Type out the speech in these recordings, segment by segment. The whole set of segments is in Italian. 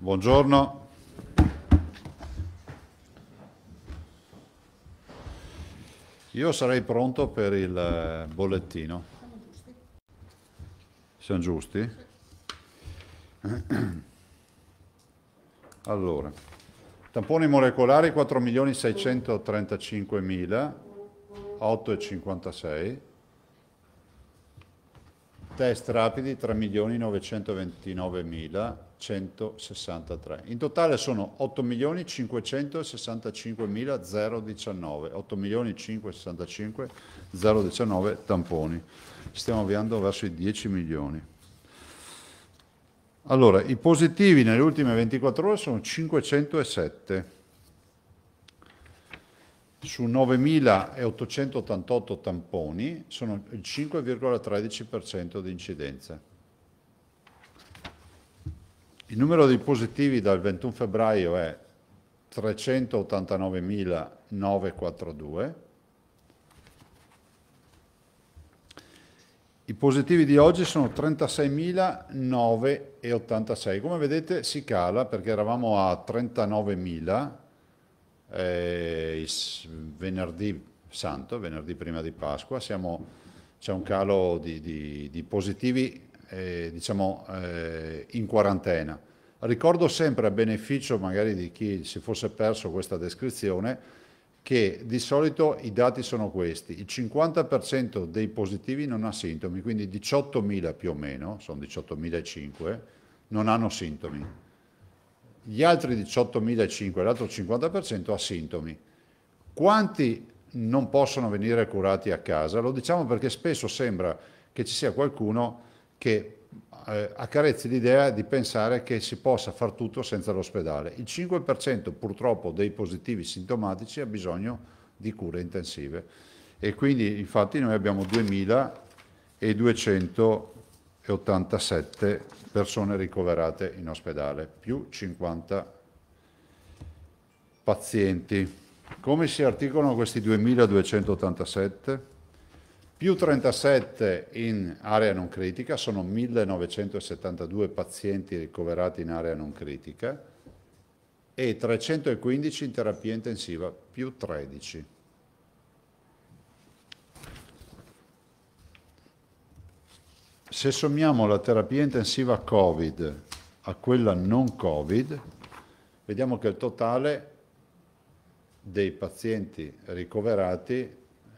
Buongiorno. Io sarei pronto per il eh, bollettino. Siamo giusti? Allora, tamponi molecolari 4.635.000, 8,56. Test rapidi 3.929.000, 163. In totale sono 8.565.019, 8.565.019 tamponi. Stiamo avviando verso i 10 milioni. Allora, i positivi nelle ultime 24 ore sono 507 su 9.888 tamponi sono il 5,13% di incidenza. Il numero di positivi dal 21 febbraio è 389.942. I positivi di oggi sono 36.986. Come vedete si cala perché eravamo a 39.000 eh, venerdì santo, venerdì prima di Pasqua. Siamo, c'è un calo di, di, di positivi eh, diciamo, eh, in quarantena. Ricordo sempre a beneficio magari di chi si fosse perso questa descrizione che di solito i dati sono questi, il 50% dei positivi non ha sintomi, quindi 18.000 più o meno, sono 18.500, non hanno sintomi. Gli altri 18.500, l'altro 50% ha sintomi. Quanti non possono venire curati a casa? Lo diciamo perché spesso sembra che ci sia qualcuno che eh, accarezzi l'idea di pensare che si possa far tutto senza l'ospedale. Il 5% purtroppo dei positivi sintomatici ha bisogno di cure intensive e quindi infatti noi abbiamo 2287 persone ricoverate in ospedale, più 50 pazienti. Come si articolano questi 2287? più 37 in area non critica, sono 1972 pazienti ricoverati in area non critica e 315 in terapia intensiva, più 13. Se sommiamo la terapia intensiva Covid a quella non Covid, vediamo che il totale dei pazienti ricoverati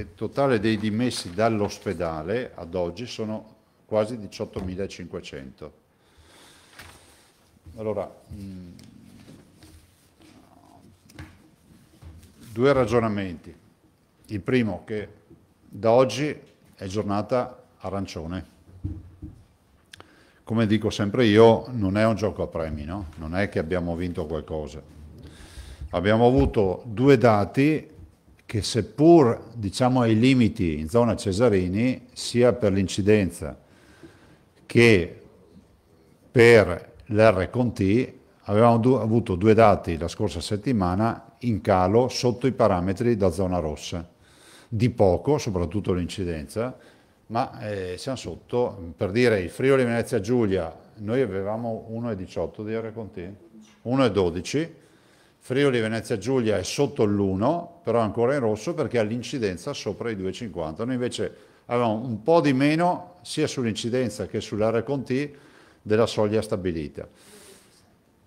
il totale dei dimessi dall'ospedale ad oggi sono quasi 18.500. Allora, mm, due ragionamenti. Il primo che da oggi è giornata arancione. Come dico sempre io, non è un gioco a premi, no? non è che abbiamo vinto qualcosa. Abbiamo avuto due dati che seppur diciamo, ai limiti in zona Cesarini, sia per l'incidenza che per l'R con T, avevamo du- avuto due dati la scorsa settimana in calo sotto i parametri da zona rossa, di poco, soprattutto l'incidenza, ma eh, siamo sotto, per dire il Friuli Venezia Giulia, noi avevamo 1,18 di R con T, 1,12 Friuli Venezia Giulia è sotto l'1, però è ancora in rosso perché ha l'incidenza sopra i 2,50. Noi invece avevamo un po' di meno sia sull'incidenza che sull'area con T della soglia stabilita.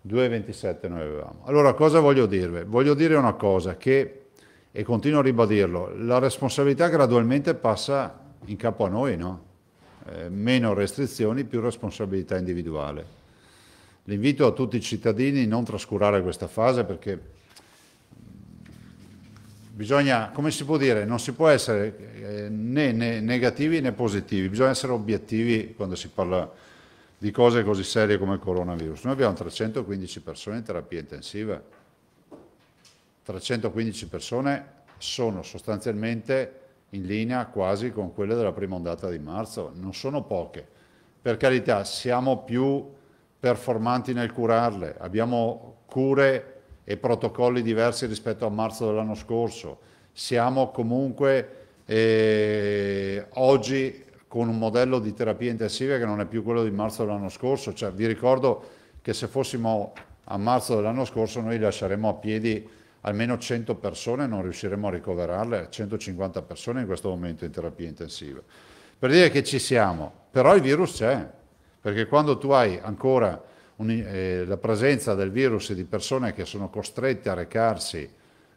2,27 noi avevamo. Allora cosa voglio dirvi? Voglio dire una cosa che, e continuo a ribadirlo, la responsabilità gradualmente passa in capo a noi, no? Eh, meno restrizioni, più responsabilità individuale. L'invito a tutti i cittadini è non trascurare questa fase perché bisogna, come si può dire, non si può essere eh, né, né negativi né positivi, bisogna essere obiettivi quando si parla di cose così serie come il coronavirus. Noi abbiamo 315 persone in terapia intensiva, 315 persone sono sostanzialmente in linea quasi con quelle della prima ondata di marzo, non sono poche. Per carità, siamo più performanti nel curarle, abbiamo cure e protocolli diversi rispetto a marzo dell'anno scorso, siamo comunque eh, oggi con un modello di terapia intensiva che non è più quello di marzo dell'anno scorso, cioè, vi ricordo che se fossimo a marzo dell'anno scorso noi lasceremmo a piedi almeno 100 persone, non riusciremo a ricoverarle, 150 persone in questo momento in terapia intensiva. Per dire che ci siamo, però il virus c'è, perché quando tu hai ancora un, eh, la presenza del virus di persone che sono costrette a recarsi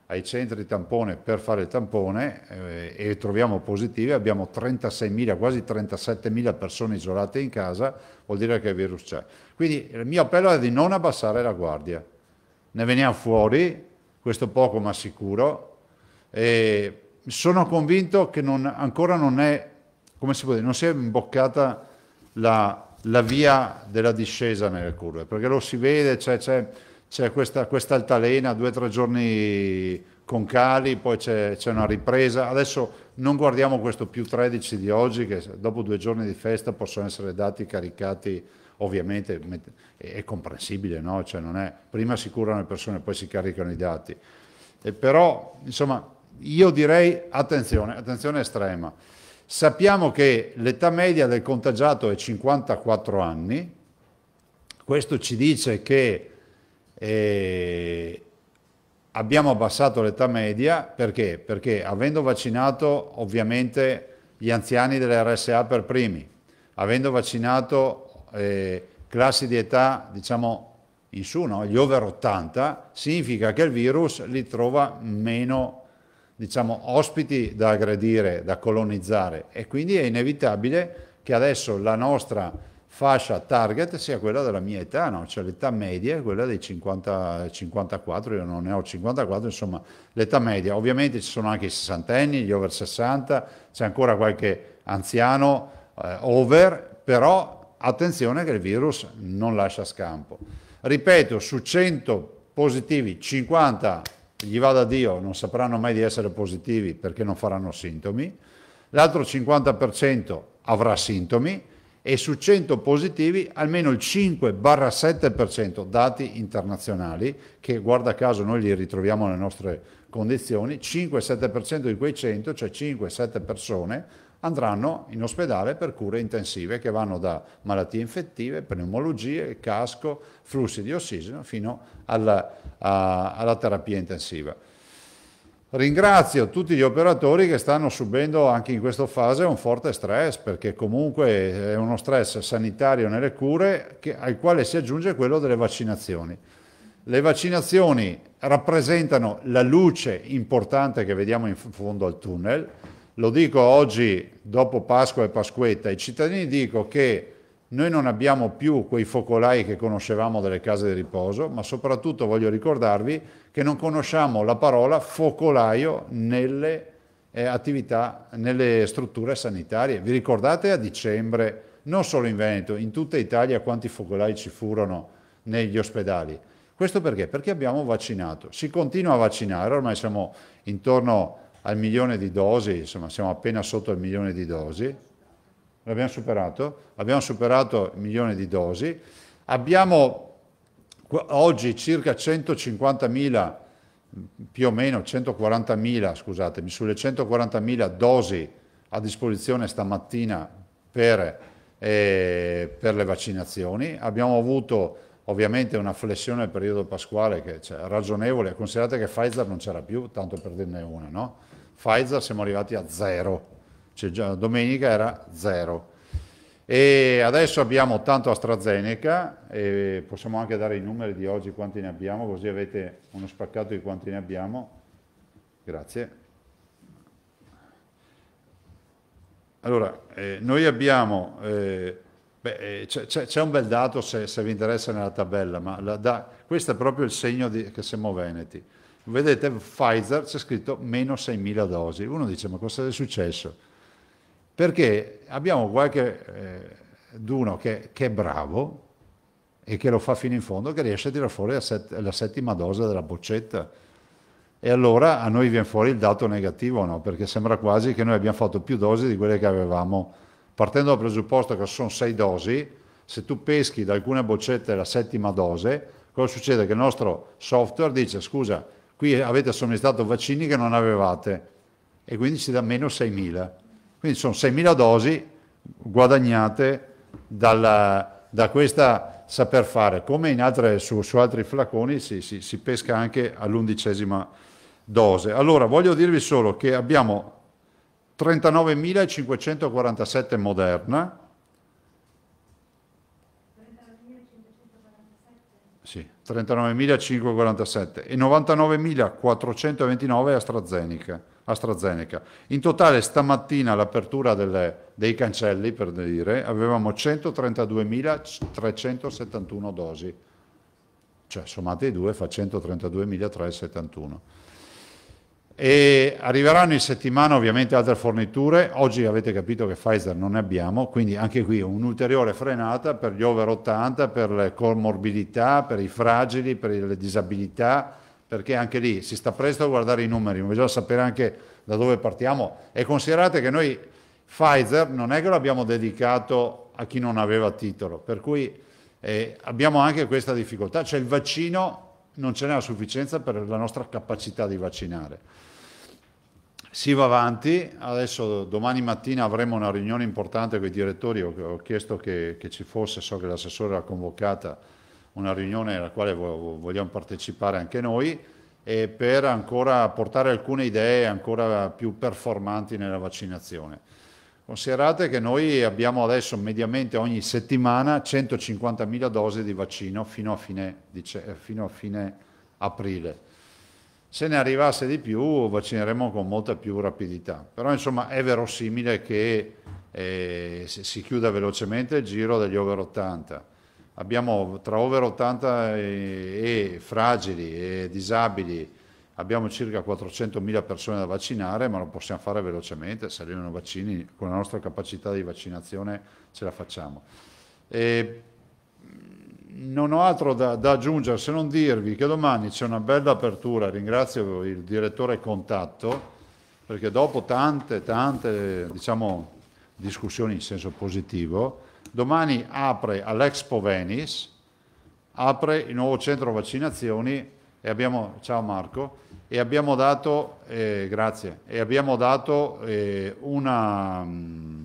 ai centri tampone per fare il tampone eh, e troviamo positive, abbiamo 36.000, quasi 37.000 persone isolate in casa, vuol dire che il virus c'è. Quindi il mio appello è di non abbassare la guardia, ne veniamo fuori, questo poco ma sicuro, e sono convinto che non, ancora non è, come si può dire, non si è imboccata la la via della discesa nelle curve, perché lo si vede, c'è, questa, questa altalena, due o tre giorni con cali, poi c'è, una ripresa. Adesso non guardiamo questo più 13 di oggi, che dopo due giorni di festa possono essere dati caricati, ovviamente è comprensibile, no? cioè è, prima si curano le persone, poi si caricano i dati. E però, insomma, io direi attenzione, attenzione estrema. Sappiamo che l'età media del contagiato è 54 anni, questo ci dice che eh, abbiamo abbassato l'età media perché? Perché avendo vaccinato ovviamente gli anziani dell'RSA per primi, avendo vaccinato eh, classi di età diciamo in su, no? gli over 80, significa che il virus li trova meno diciamo, ospiti da aggredire, da colonizzare e quindi è inevitabile che adesso la nostra fascia target sia quella della mia età, no? cioè l'età media è quella dei 50, 54, io non ne ho 54, insomma l'età media. Ovviamente ci sono anche i sessantenni, gli over 60, c'è ancora qualche anziano eh, over, però attenzione che il virus non lascia scampo. Ripeto, su 100 positivi 50 gli vada Dio, non sapranno mai di essere positivi perché non faranno sintomi, l'altro 50% avrà sintomi e su 100 positivi almeno il 5-7% dati internazionali, che guarda caso noi li ritroviamo nelle nostre condizioni, 5-7% di quei 100, cioè 5-7 persone, andranno in ospedale per cure intensive che vanno da malattie infettive, pneumologie, casco, flussi di ossigeno fino alla, a, alla terapia intensiva. Ringrazio tutti gli operatori che stanno subendo anche in questa fase un forte stress, perché comunque è uno stress sanitario nelle cure che, al quale si aggiunge quello delle vaccinazioni. Le vaccinazioni rappresentano la luce importante che vediamo in fondo al tunnel. Lo dico oggi dopo Pasqua e Pasquetta, i cittadini dicono che noi non abbiamo più quei focolai che conoscevamo delle case di riposo, ma soprattutto voglio ricordarvi che non conosciamo la parola focolaio nelle eh, attività, nelle strutture sanitarie. Vi ricordate a dicembre, non solo in Veneto, in tutta Italia quanti focolai ci furono negli ospedali? Questo perché? Perché abbiamo vaccinato. Si continua a vaccinare, ormai siamo intorno a al milione di dosi, insomma siamo appena sotto il milione di dosi, l'abbiamo superato, abbiamo superato il milione di dosi, abbiamo oggi circa 150.000, più o meno 140.000, scusatemi, sulle 140.000 dosi a disposizione stamattina per, eh, per le vaccinazioni, abbiamo avuto ovviamente una flessione del periodo pasquale che è cioè, ragionevole, considerate che Pfizer non c'era più, tanto per dirne una, no? Pfizer siamo arrivati a zero, cioè già domenica era zero. E adesso abbiamo tanto AstraZeneca e possiamo anche dare i numeri di oggi quanti ne abbiamo, così avete uno spaccato di quanti ne abbiamo. Grazie. Allora, eh, noi abbiamo, eh, eh c'è, un bel dato se, se, vi interessa nella tabella, ma la, da, questo è proprio il segno di, che siamo veneti vedete Pfizer c'è scritto meno 6.000 dosi. Uno dice ma cosa è successo? Perché abbiamo qualche eh, uno che, che, è bravo e che lo fa fino in fondo, che riesce a tirare fuori la, set, la, settima dose della boccetta. E allora a noi viene fuori il dato negativo, no? perché sembra quasi che noi abbiamo fatto più dosi di quelle che avevamo. Partendo dal presupposto che sono sei dosi, se tu peschi da alcune boccette la settima dose, cosa succede? Che il nostro software dice scusa, Qui avete somministrato vaccini che non avevate e quindi si dà meno 6.000. Quindi sono 6.000 dosi guadagnate dalla, da questa saper fare. Come altre, su, su, altri flaconi si, si, si pesca anche all'undicesima dose. Allora voglio dirvi solo che abbiamo 39.547 Moderna, Sì, 39.547 e 99.429 AstraZeneca. AstraZeneca. In totale stamattina all'apertura dei cancelli, per dire, avevamo 132.371 dosi, cioè sommate i due fa 132.371 e arriveranno in settimana ovviamente altre forniture, oggi avete capito che Pfizer non ne abbiamo, quindi anche qui un'ulteriore frenata per gli over 80, per le comorbidità, per i fragili, per le disabilità, perché anche lì si sta presto a guardare i numeri, bisogna sapere anche da dove partiamo e considerate che noi Pfizer non è che l'abbiamo dedicato a chi non aveva titolo, per cui eh, abbiamo anche questa difficoltà, cioè il vaccino non ce n'è a sufficienza per la nostra capacità di vaccinare si va avanti, adesso domani mattina avremo una riunione importante con i direttori, ho, ho chiesto che, che, ci fosse, so che l'assessore l'ha convocata, una riunione alla quale vogliamo partecipare anche noi e per ancora portare alcune idee ancora più performanti nella vaccinazione. Considerate che noi abbiamo adesso mediamente ogni settimana 150.000 dosi di vaccino fino a fine, fino a fine aprile se ne arrivasse di più vaccineremo con molta più rapidità, però insomma è verosimile che eh, si chiuda velocemente il giro degli over 80. Abbiamo tra over 80 e, e fragili e disabili abbiamo circa 400.000 persone da vaccinare, ma lo possiamo fare velocemente, se arrivano vaccini, con la nostra capacità di vaccinazione ce la facciamo. E eh, non ho altro da, da, aggiungere se non dirvi che domani c'è una bella apertura, ringrazio il direttore Contatto, perché dopo tante, tante diciamo, discussioni in senso positivo, domani apre all'Expo Venice, apre il nuovo centro vaccinazioni e abbiamo, ciao Marco, e abbiamo dato, eh, grazie, e abbiamo dato eh, una... Mh, mm,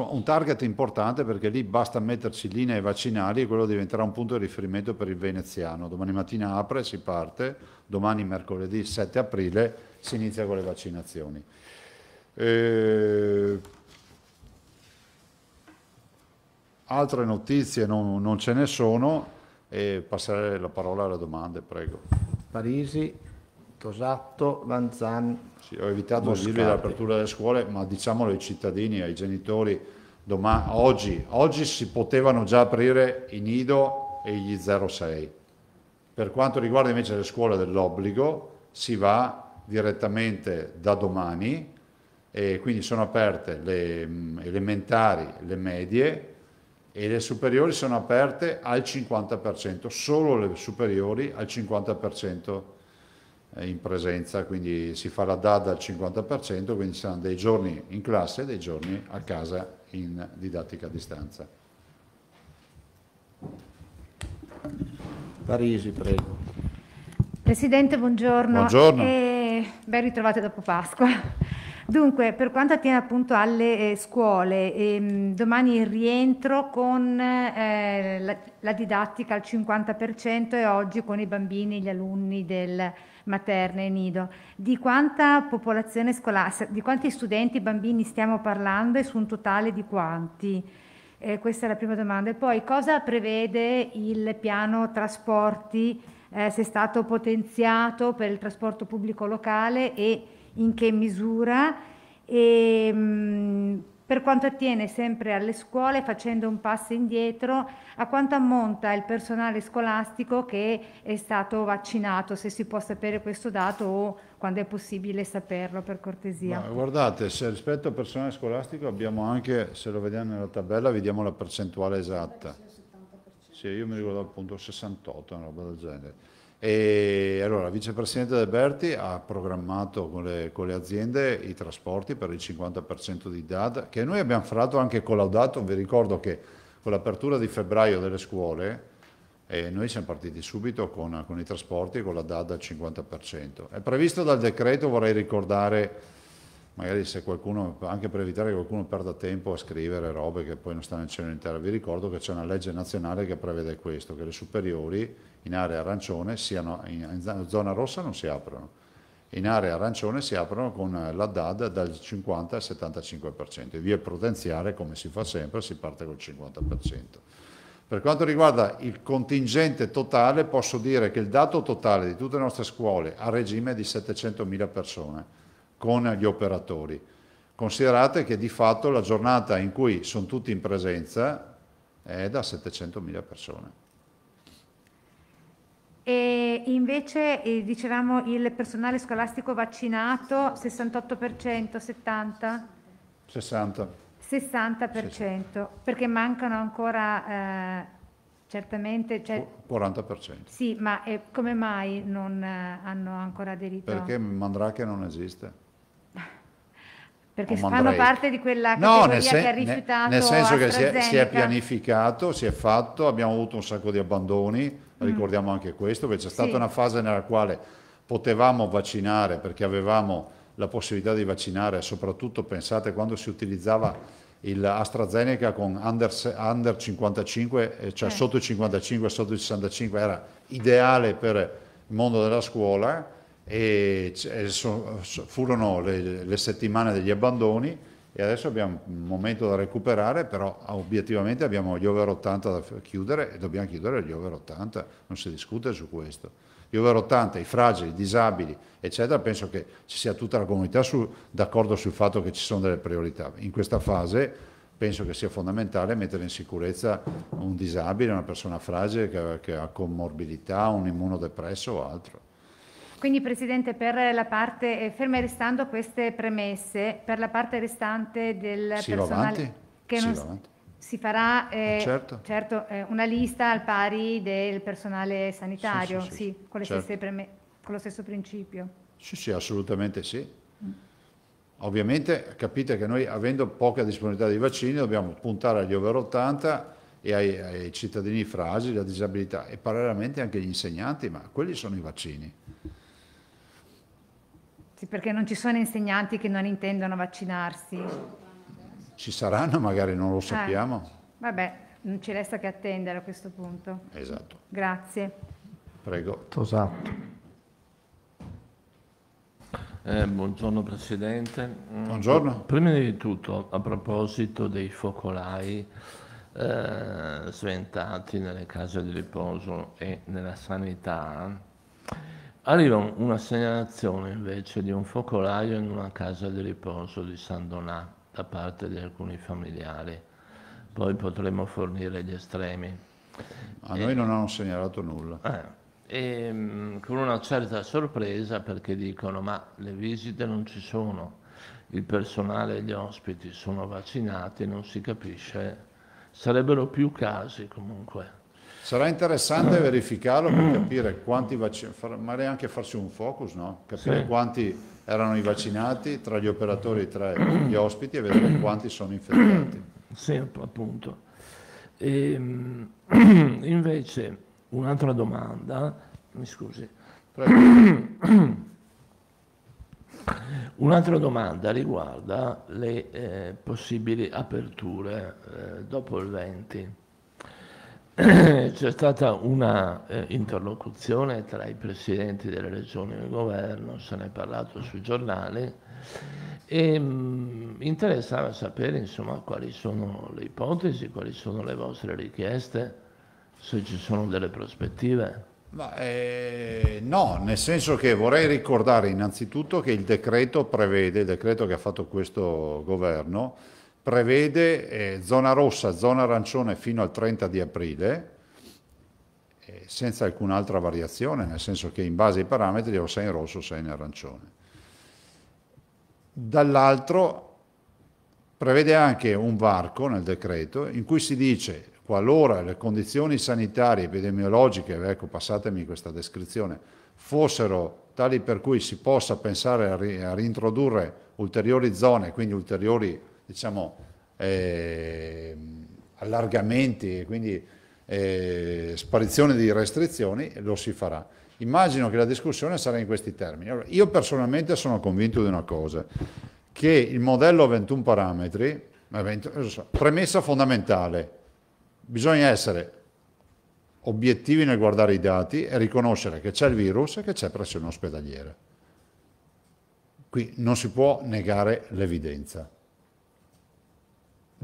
insomma, un target importante perché lì basta metterci linee vaccinali e quello diventerà un punto di riferimento per il veneziano. Domani mattina apre, si parte, domani mercoledì 7 aprile si inizia con le vaccinazioni. E... Eh, altre notizie non, non ce ne sono e passerei la parola alle domande, prego. Parisi, Tosatto, Lanzan. Sì, ho evitato Moscati. di dirvi l'apertura delle scuole, ma diciamolo ai cittadini, ai genitori, domani, oggi, oggi si potevano già aprire i nido e gli 06. Per quanto riguarda invece le scuole dell'obbligo, si va direttamente da domani e quindi sono aperte le mh, mm, elementari, le medie e le superiori sono aperte al 50%, solo le superiori al 50% eh, in presenza, quindi si fa la DAD al 50%, quindi saranno dei giorni in classe e dei giorni a casa in didattica a distanza. Parisi, prego. Presidente, buongiorno. Buongiorno. E ben ritrovate dopo Pasqua. Dunque, per quanto attiene appunto alle eh, scuole, ehm, domani il rientro con eh, la, la, didattica al 50% e oggi con i bambini, e gli alunni del materne e nido. Di quanta popolazione scolastica, di quanti studenti bambini stiamo parlando e su un totale di quanti? Eh, questa è la prima domanda. E poi cosa prevede il piano trasporti, eh, se è stato potenziato per il trasporto pubblico locale e in che misura? E, ehm, mh, per quanto attiene sempre alle scuole, facendo un passo indietro a quanto ammonta il personale scolastico che è stato vaccinato, se si può sapere questo dato o quando è possibile saperlo per cortesia. Ma guardate, rispetto al personale scolastico abbiamo anche, se lo vediamo nella tabella, vediamo la percentuale esatta. Sì, io mi ricordo appunto 68, una roba del genere. E allora, il vicepresidente De Berti ha programmato con le, con le aziende i trasporti per il 50% di DAD, che noi abbiamo fatto anche collaudato. Vi ricordo che con l'apertura di febbraio delle scuole, e eh, noi siamo partiti subito con, con, i trasporti, con la DAD al 50%. È previsto dal decreto, vorrei ricordare, magari se qualcuno, anche per evitare che qualcuno perda tempo a scrivere robe che poi non stanno in cielo in vi ricordo che c'è una legge nazionale che prevede questo, che le superiori in area arancione siano, in zona rossa non si aprono, in area arancione si aprono con la DAD dal 50 al 75%, e via prudenziale come si fa sempre si parte col 50%. Per quanto riguarda il contingente totale posso dire che il dato totale di tutte le nostre scuole a regime è di 700.000 persone, con gli operatori. Considerate che di fatto la giornata in cui sono tutti in presenza è da 700.000 persone. E invece eh, dicevamo il personale scolastico vaccinato 68%, 70%? 60%. 60%, perché mancano ancora eh, certamente... Cioè, 40%. Sì, ma eh, come mai non eh, hanno ancora aderito? Perché Mandrake non esiste. Perché fanno Mondrake. parte di quella categoria no, sen- che ha rifiutato Nel senso che si è, si è, pianificato, si è fatto, abbiamo avuto un sacco di abbandoni, mm. ricordiamo anche questo, perché c'è stata sì. una fase nella quale potevamo vaccinare perché avevamo la possibilità di vaccinare, soprattutto pensate quando si utilizzava il AstraZeneca con under, under 55, eh, cioè eh. sotto i 55, sotto i 65, era ideale per il mondo della scuola, e, furono le, le settimane degli abbandoni e adesso abbiamo un momento da recuperare, però ah, obiettivamente abbiamo gli over 80 da chiudere e dobbiamo chiudere gli over 80, non si discute su questo. Gli over 80, i fragili, i disabili, eccetera, penso che ci sia tutta la comunità su, d'accordo sul fatto che ci sono delle priorità. In questa fase penso che sia fondamentale mettere in sicurezza un disabile, una persona fragile che, che ha comorbidità, un immunodepresso o altro. Quindi Presidente, per la parte, eh, ferme restando queste premesse, per la parte restante del si personale che si non avanti. si farà eh, eh, certo. Certo, eh, una lista al pari del personale sanitario, sì, sì, sì. Con, certo. preme- con, lo stesso principio. Sì, sì, assolutamente sì. Mm. Ovviamente capite che noi avendo poca disponibilità di vaccini dobbiamo puntare agli over 80 e ai, ai cittadini fragili, alla disabilità e parallelamente anche agli insegnanti, ma quelli sono i vaccini. Sì, perché non ci sono insegnanti che non intendono vaccinarsi. Ci saranno, magari non lo eh, sappiamo. Eh, vabbè, non ci resta che attendere a questo punto. Esatto. Grazie. Prego. Tosatto. Eh, buongiorno Presidente. Buongiorno. Prima di tutto, a proposito dei focolai eh, sventati nelle case di riposo e nella sanità, Arriva una segnalazione invece di un focolaio in una casa di riposo di San Donà da parte di alcuni familiari. Poi potremo fornire gli estremi. A e, noi non hanno segnalato nulla. Eh, e, mm, con una certa sorpresa perché dicono ma le visite non ci sono, il personale e gli ospiti sono vaccinati, non si capisce, sarebbero più casi comunque. Sarà interessante verificarlo per capire quanti vaccini, magari anche farsi un focus, no? capire sì. quanti erano i vaccinati tra gli operatori e tra gli ospiti e vedere quanti sono infettati. Sì, appunto. E, ehm, invece, un'altra domanda, mi scusi. Prego. Un'altra domanda riguarda le eh, possibili aperture eh, dopo il 20. Eh, c'è stata una eh, interlocuzione tra i presidenti delle regioni e il governo, se ne è parlato sui giornali e mh, mm, interessava sapere insomma, quali sono le ipotesi, quali sono le vostre richieste, se ci sono delle prospettive. Ma, eh, no, nel senso che vorrei ricordare innanzitutto che il decreto prevede, il decreto che ha fatto questo governo, prevede eh, zona rossa, zona arancione fino al 30 di aprile, eh, senza alcun'altra variazione, nel senso che in base ai parametri o sei in rosso o sei in arancione. Dall'altro prevede anche un varco nel decreto in cui si dice qualora le condizioni sanitarie epidemiologiche, ecco passatemi questa descrizione, fossero tali per cui si possa pensare a, ri a reintrodurre ulteriori zone, quindi ulteriori diciamo, eh, allargamenti, quindi eh, sparizione di restrizioni, lo si farà. Immagino che la discussione sarà in questi termini. Allora, io personalmente sono convinto di una cosa, che il modello a 21 parametri, premessa fondamentale, bisogna essere obiettivi nel guardare i dati e riconoscere che c'è il virus e che c'è pressione ospedaliera. Qui non si può negare l'evidenza.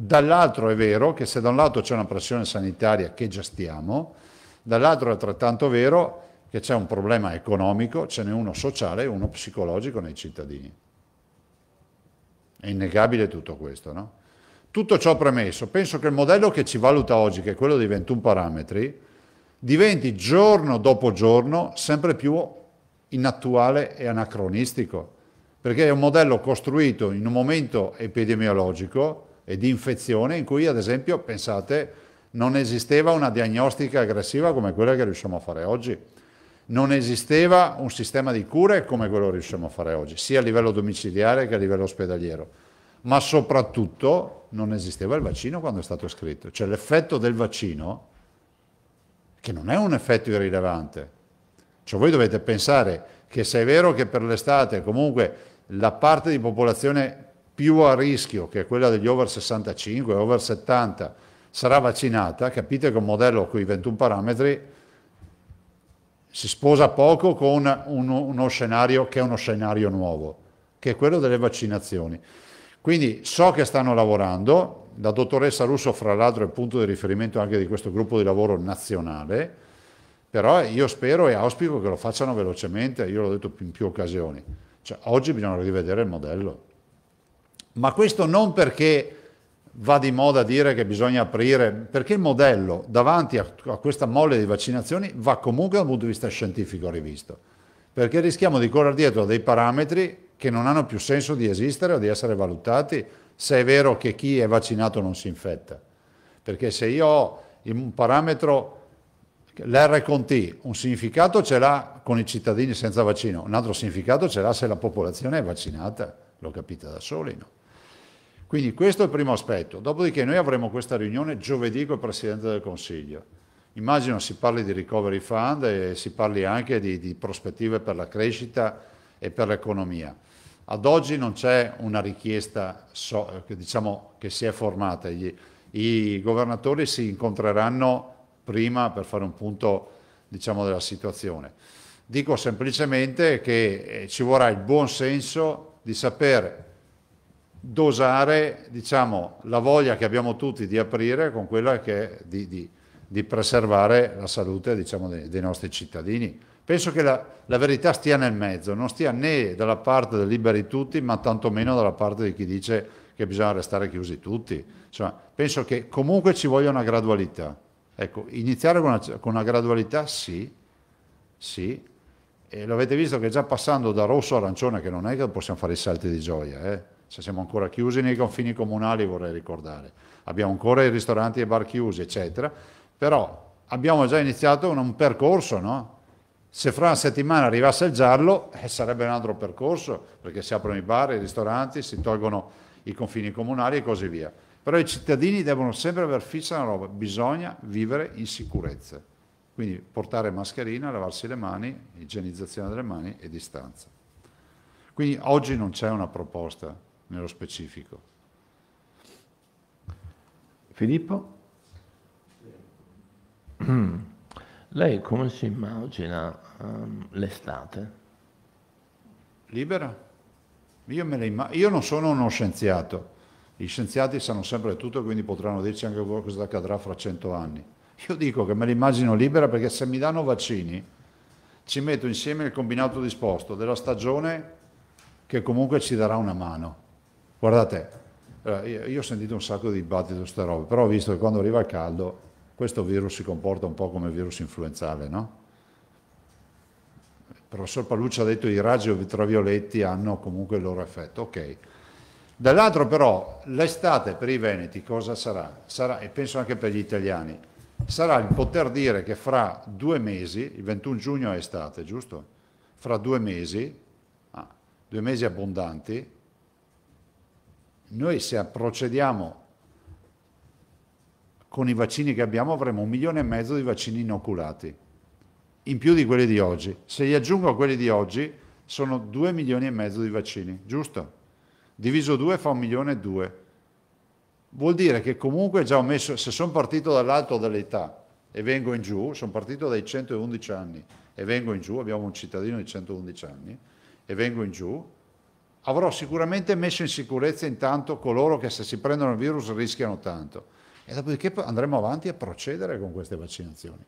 Dall'altro è vero che se da un lato c'è una pressione sanitaria che gestiamo, dall'altro è altrettanto vero che c'è un problema economico, ce n'è uno sociale e uno psicologico nei cittadini. È innegabile tutto questo, no? Tutto ciò premesso, penso che il modello che ci valuta oggi, che è quello dei 21 parametri, diventi giorno dopo giorno sempre più inattuale e anacronistico, perché è un modello costruito in un momento epidemiologico e di infezione in cui ad esempio, pensate, non esisteva una diagnostica aggressiva come quella che riusciamo a fare oggi. Non esisteva un sistema di cure come quello che riusciamo a fare oggi, sia a livello domiciliare che a livello ospedaliero. Ma soprattutto non esisteva il vaccino quando è stato scritto. Cioè l'effetto del vaccino, che non è un effetto irrilevante. Cioè voi dovete pensare che se è vero che per l'estate comunque la parte di popolazione più a rischio, che è quella degli over 65, over 70, sarà vaccinata, capite che un modello con i 21 parametri si sposa poco con uno, uno scenario che è uno scenario nuovo, che è quello delle vaccinazioni. Quindi so che stanno lavorando, la dottoressa Russo fra l'altro è il punto di riferimento anche di questo gruppo di lavoro nazionale, però io spero e auspico che lo facciano velocemente, io l'ho detto in più occasioni, cioè, oggi bisogna rivedere il modello. Ma questo non perché va di moda dire che bisogna aprire, perché il modello davanti a, a questa molle di vaccinazioni va comunque dal punto di vista scientifico rivisto, perché rischiamo di correre dietro a dei parametri che non hanno più senso di esistere o di essere valutati se è vero che chi è vaccinato non si infetta. Perché se io ho un parametro, l'R con T, un significato ce l'ha con i cittadini senza vaccino, un altro significato ce l'ha se la popolazione è vaccinata, lo capite da soli, no? Quindi questo è il primo aspetto. Dopodiché noi avremo questa riunione giovedì con il Presidente del Consiglio. Immagino si parli di recovery fund e si parli anche di, di prospettive per la crescita e per l'economia. Ad oggi non c'è una richiesta so, diciamo, che si è formata. I, I governatori si incontreranno prima per fare un punto diciamo, della situazione. Dico semplicemente che eh, ci vorrà il buon senso di sapere dosare diciamo, la voglia che abbiamo tutti di aprire con quella che è di, di, di preservare la salute diciamo, dei, dei, nostri cittadini. Penso che la, la, verità stia nel mezzo, non stia né dalla parte del liberi tutti, ma tantomeno dalla parte di chi dice che bisogna restare chiusi tutti. Insomma, penso che comunque ci voglia una gradualità. Ecco, iniziare con una, con una gradualità sì, sì, e lo avete visto che già passando da rosso a arancione, che non è che possiamo fare i salti di gioia, eh? se siamo ancora chiusi nei confini comunali vorrei ricordare, abbiamo ancora i ristoranti e i bar chiusi, eccetera, però abbiamo già iniziato un, un percorso, no? Se fra una settimana arrivasse il giallo eh, sarebbe un altro percorso, perché si aprono i bar, i ristoranti, si tolgono i confini comunali e così via. Però i cittadini devono sempre aver fissa una roba, bisogna vivere in sicurezza. Quindi portare mascherina, lavarsi le mani, igienizzazione delle mani e distanza. Quindi oggi non c'è una proposta, nello specifico. Filippo? Mm. Lei come si immagina um, l'estate? Libera? Io, immag- Io non sono uno scienziato. Gli scienziati sanno sempre tutto, quindi potranno dirci anche voi cosa accadrà fra cento anni. Io dico che me l'immagino libera perché se mi danno vaccini ci metto insieme il combinato disposto della stagione che comunque ci darà una mano. Guardate, eh, io ho sentito un sacco di dibattito su queste robe, però ho visto che quando arriva il caldo questo virus si comporta un po' come virus influenzale, no? Il professor Palucci ha detto che i raggi ultravioletti hanno comunque il loro effetto, ok. Dall'altro però l'estate per i Veneti cosa sarà? sarà? E penso anche per gli italiani, sarà il poter dire che fra due mesi, il 21 giugno è estate, giusto? Fra due mesi, ah, due mesi abbondanti, noi se procediamo con i vaccini che abbiamo avremo un milione e mezzo di vaccini inoculati, in più di quelli di oggi. Se li aggiungo a quelli di oggi sono due milioni e mezzo di vaccini, giusto? Diviso due fa un milione e due. Vuol dire che comunque già ho messo, se sono partito dall'alto dell'età e vengo in giù, sono partito dai 111 anni e vengo in giù, abbiamo un cittadino di 111 anni, e vengo in giù, avrò sicuramente messo in sicurezza intanto coloro che se si prendono il virus rischiano tanto. E dopodiché andremo avanti a procedere con queste vaccinazioni.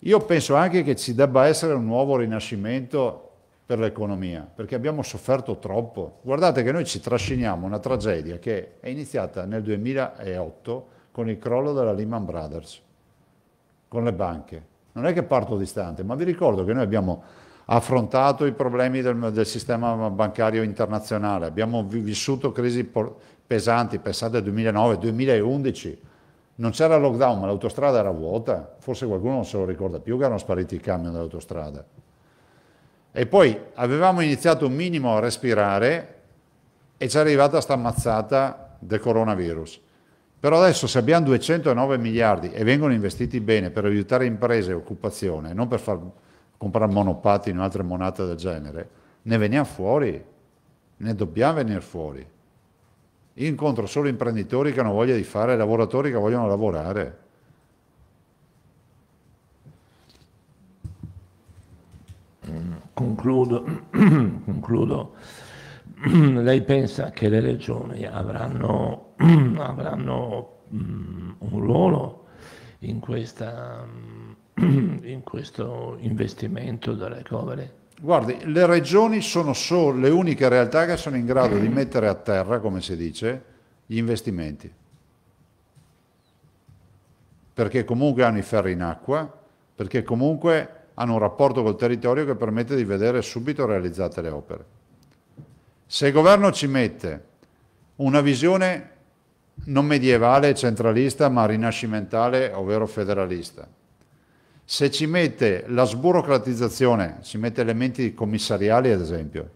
Io penso anche che ci debba essere un nuovo rinascimento per l'economia, perché abbiamo sofferto troppo. Guardate che noi ci trasciniamo una tragedia che è iniziata nel 2008 con il crollo della Lehman Brothers, con le banche. Non è che parto distante, ma vi ricordo che noi abbiamo affrontato i problemi del, del sistema bancario internazionale, abbiamo vissuto crisi pesanti, pensate al 2009-2011, non c'era lockdown ma l'autostrada era vuota, forse qualcuno non se lo ricorda più che erano spariti i camion dall'autostrada. E poi avevamo iniziato un minimo a respirare e c'è arrivata sta ammazzata del coronavirus. Però adesso se abbiamo 209 miliardi e vengono investiti bene per aiutare imprese e occupazione, non per far comprare monopatti in un'altra monata del genere, ne veniamo fuori, ne dobbiamo venire fuori. Io incontro solo imprenditori che hanno voglia di fare, lavoratori che vogliono lavorare. Concludo, concludo. Lei pensa che le regioni avranno, avranno mm, un ruolo in questa mm, in questo investimento del recovery? Guardi, le regioni sono solo le uniche realtà che sono in grado di mettere a terra, come si dice, gli investimenti. Perché comunque hanno i ferri in acqua, perché comunque hanno un rapporto col territorio che permette di vedere subito realizzate le opere. Se il governo ci mette una visione non medievale, centralista, ma rinascimentale, ovvero federalista, se ci mette la sburocratizzazione, ci mette elementi commissariali ad esempio,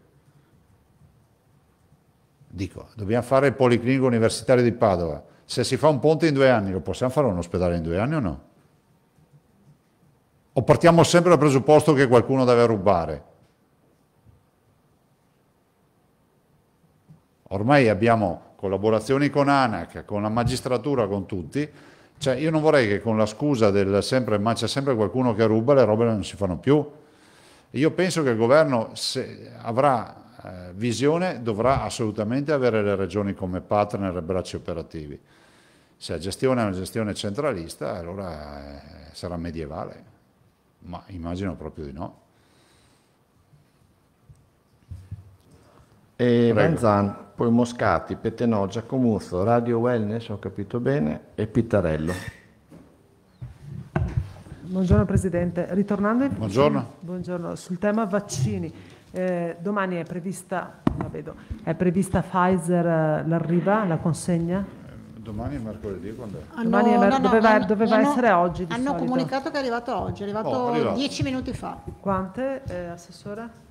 dico, dobbiamo fare il Policlinico Universitario di Padova, se si fa un ponte in due anni, lo possiamo fare un ospedale in due anni o no? O partiamo sempre dal presupposto che qualcuno deve rubare? Ormai abbiamo collaborazioni con ANAC, con la magistratura, con tutti, cioè, io non vorrei che con la scusa del sempre, ma c'è sempre qualcuno che ruba, le robe non si fanno più. Io penso che il governo, se avrà eh, visione, dovrà assolutamente avere le regioni come partner e bracci operativi. Se la gestione è una gestione centralista, allora eh, sarà medievale. Ma immagino proprio di no. E Prego. Manzan, poi Moscati, Petenò, Giacomuzzo, Radio Wellness, ho capito bene, e Pittarello. Buongiorno Presidente, ritornando buongiorno. Buongiorno. sul tema vaccini, eh, domani è prevista, la vedo, è prevista Pfizer eh, l'arriva, la consegna? Eh, domani è mercoledì, quando è? Ah, ah, mer- no, no, doveva, hanno, doveva hanno, essere oggi. hanno solito. comunicato che è arrivato oggi, è arrivato, oh, arrivato dieci minuti fa. Quante, eh, Assessore?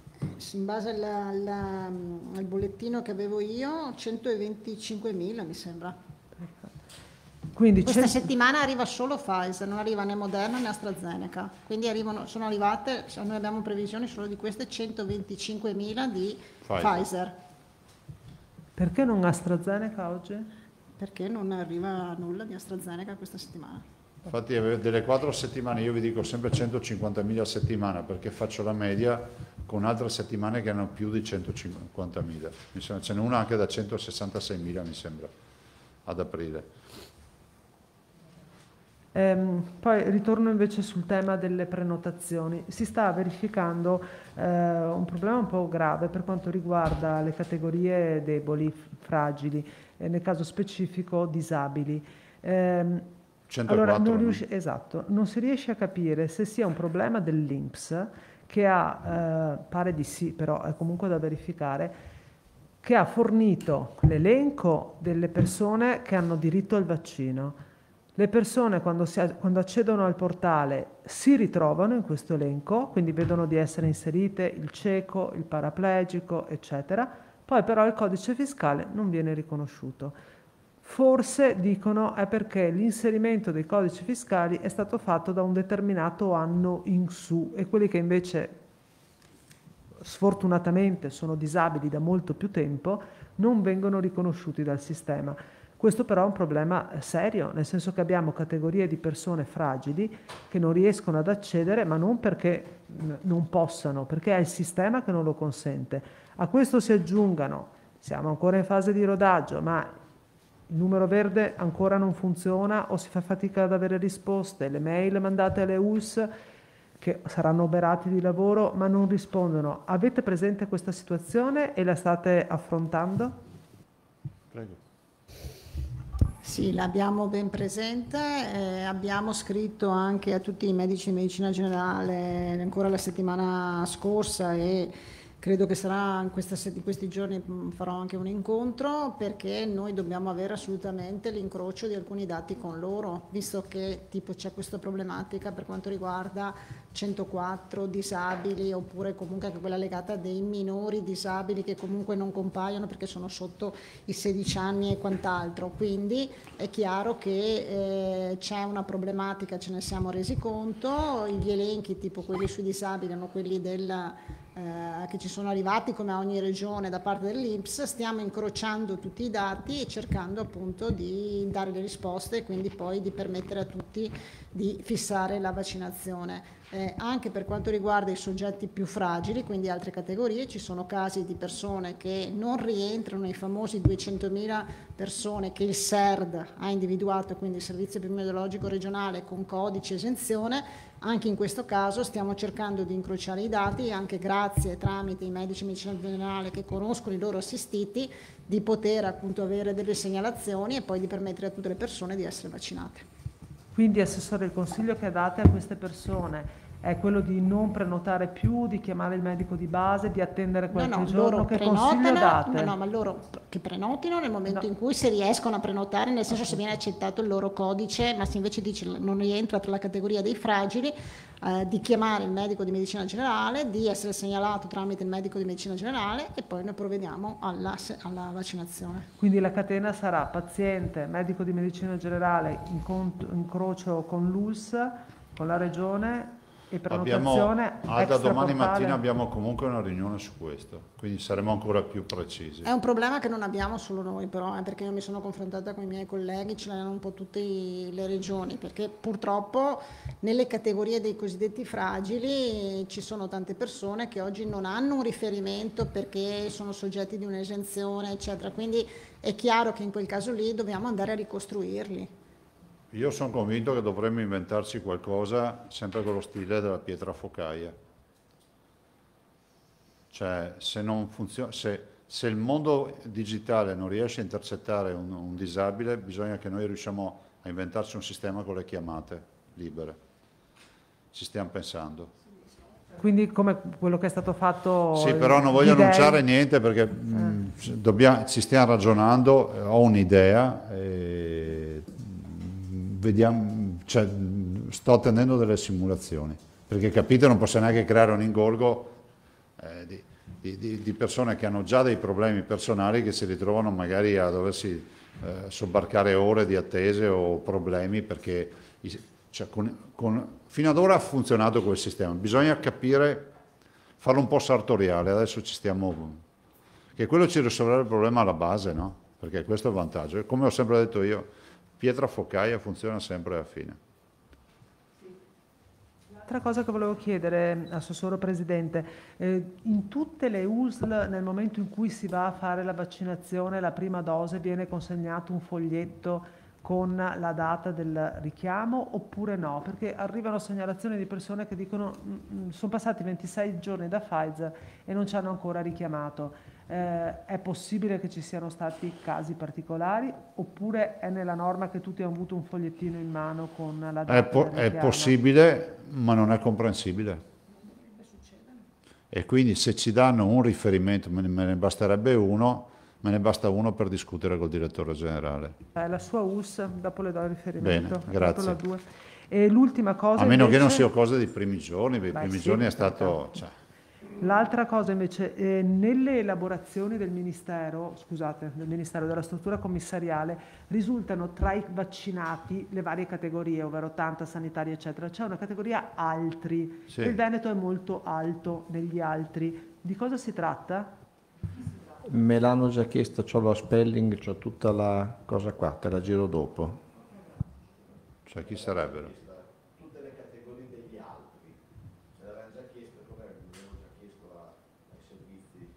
in base alla, alla, mm, al bollettino che avevo io, 125.000 mi sembra. Quindi Questa settimana arriva solo Pfizer, non arriva né Moderna né AstraZeneca, quindi arrivano, sono arrivate, cioè noi abbiamo previsioni solo di queste 125.000 di Pfizer. Pfizer. Perché non AstraZeneca oggi? Perché non arriva nulla di AstraZeneca questa settimana. Infatti eh, delle quattro settimane io vi dico sempre 150.000 a settimana perché faccio la media con altre settimane che hanno più di 150.000, ce n'è una anche da 166.000 mi sembra ad aprile. Ehm, poi ritorno invece sul tema delle prenotazioni. Si sta verificando eh, un problema un po' grave per quanto riguarda le categorie deboli, fragili, e nel caso specifico disabili. Ehm, 104, allora, non riusci- esatto, non si riesce a capire se sia un problema dell'INPS che ha, eh, pare di sì, però è comunque da verificare, che ha fornito l'elenco delle persone che hanno diritto al vaccino. Le persone quando, si, quando, accedono al portale si ritrovano in questo elenco, quindi vedono di essere inserite il cieco, il paraplegico, eccetera. Poi però il codice fiscale non viene riconosciuto. Forse dicono è perché l'inserimento dei codici fiscali è stato fatto da un determinato anno in su e quelli che invece sfortunatamente sono disabili da molto più tempo non vengono riconosciuti dal sistema. Questo però è un problema eh, serio, nel senso che abbiamo categorie di persone fragili che non riescono ad accedere, ma non perché mm, non possano, perché è il sistema che non lo consente. A questo si aggiungano, siamo ancora in fase di rodaggio, ma il numero verde ancora non funziona o si fa fatica ad avere risposte, le mail mandate alle ULS che saranno oberati di lavoro ma non rispondono. Avete presente questa situazione e la state affrontando? Prego. Sì, l'abbiamo ben presente, eh, abbiamo scritto anche a tutti i medici di medicina generale ancora la settimana scorsa e Credo che sarà in, questa, in, questi giorni mm, farò anche un incontro perché noi dobbiamo avere assolutamente l'incrocio di alcuni dati con loro, visto che tipo c'è questa problematica per quanto riguarda 104 disabili oppure comunque anche quella legata dei minori disabili che comunque non compaiono perché sono sotto i 16 anni e quant'altro. Quindi è chiaro che eh, c'è una problematica, ce ne siamo resi conto, gli elenchi tipo quelli sui disabili hanno quelli del eh, che ci sono arrivati come a ogni regione da parte dell'Inps, stiamo incrociando tutti i dati e cercando appunto di dare le risposte e quindi poi di permettere a tutti di fissare la vaccinazione eh, anche per quanto riguarda i soggetti più fragili, quindi altre categorie, ci sono casi di persone che non rientrano nei famosi 200.000 persone che il SERD ha individuato, quindi il Servizio Epidemiologico Regionale con codice esenzione, anche in questo caso stiamo cercando di incrociare i dati, anche grazie tramite i medici di medicina generale che conoscono i loro assistiti, di poter appunto avere delle segnalazioni e poi di permettere a tutte le persone di essere vaccinate quindi assessore il consiglio che date a queste persone è quello di non prenotare più, di chiamare il medico di base, di attendere qualche no, no, giorno che consiglio date? No, no, ma loro che prenotino nel momento no. in cui si riescono a prenotare, nel senso se viene accettato il loro codice, ma se invece dice non rientra tra la categoria dei fragili, eh, di chiamare il medico di medicina generale, di essere segnalato tramite il medico di medicina generale e poi noi provvediamo alla, alla vaccinazione. Quindi la catena sarà paziente, medico di medicina generale, incont- incrocio con l'ULS, con la regione e prenotazione abbiamo, da domani mattina abbiamo comunque una riunione su questo, quindi saremo ancora più precisi. È un problema che non abbiamo solo noi però, eh, perché io mi sono confrontata con i miei colleghi, ce l'hanno un po' tutte le regioni, perché purtroppo nelle categorie dei cosiddetti fragili ci sono tante persone che oggi non hanno un riferimento perché sono soggetti di un'esenzione, eccetera. Quindi è chiaro che in quel caso lì dobbiamo andare a ricostruirli. Io sono convinto che dovremmo inventarci qualcosa sempre con lo stile della pietra focaia. Cioè, se, se, se il mondo digitale non riesce a intercettare un, un disabile, bisogna che noi riusciamo a inventarci un sistema con le chiamate libere. Ci stiamo pensando quindi come quello che è stato fatto. Sì, però non voglio annunciare niente perché mh, mm, eh. dobbiamo, ci stiamo ragionando, ho un'idea. E vediamo, cioè, sto tenendo delle simulazioni, perché capite non posso neanche creare un ingorgo eh, di, di, di, persone che hanno già dei problemi personali che si ritrovano magari a doversi eh, sobbarcare ore di attese o problemi perché cioè, con, con, fino ad ora ha funzionato quel sistema, bisogna capire, farlo un po' sartoriale, adesso ci stiamo... che quello ci risolverà il problema alla base, no? Perché questo è il vantaggio. Come ho sempre detto io, pietra focaia funziona sempre alla fine. Un'altra cosa che volevo chiedere, Assessore Presidente, eh, in tutte le USL nel momento in cui si va a fare la vaccinazione, la prima dose, viene consegnato un foglietto con la data del richiamo oppure no, perché arrivano segnalazioni di persone che dicono mm, mm, sono passati 26 giorni da Pfizer e non ci hanno ancora richiamato. Eh, è possibile che ci siano stati casi particolari oppure è nella norma che tutti hanno avuto un fogliettino in mano con la data? È, po è possibile ma non è comprensibile. E quindi se ci danno un riferimento, me ne basterebbe uno, me ne basta uno per discutere col direttore generale. È eh, la sua US, dopo le do il riferimento. Bene, grazie. E l'ultima cosa... A meno invece... che non sia cosa dei primi giorni, perché i primi sì, giorni è stato... Cioè... L'altra cosa invece, eh, nelle elaborazioni del Ministero, scusate, del Ministero della struttura commissariale, risultano tra i vaccinati le varie categorie, ovvero 80, sanitari, eccetera. C'è una categoria altri, sì. il Veneto è molto alto negli altri. Di cosa si tratta? Me l'hanno già chiesta, ho la spelling, ho tutta la cosa qua, te la giro dopo. Cioè chi sarebbero? Tutte le categorie degli altri, me l'avevano già chiesto, come l'avevano già chiesto ai servizi.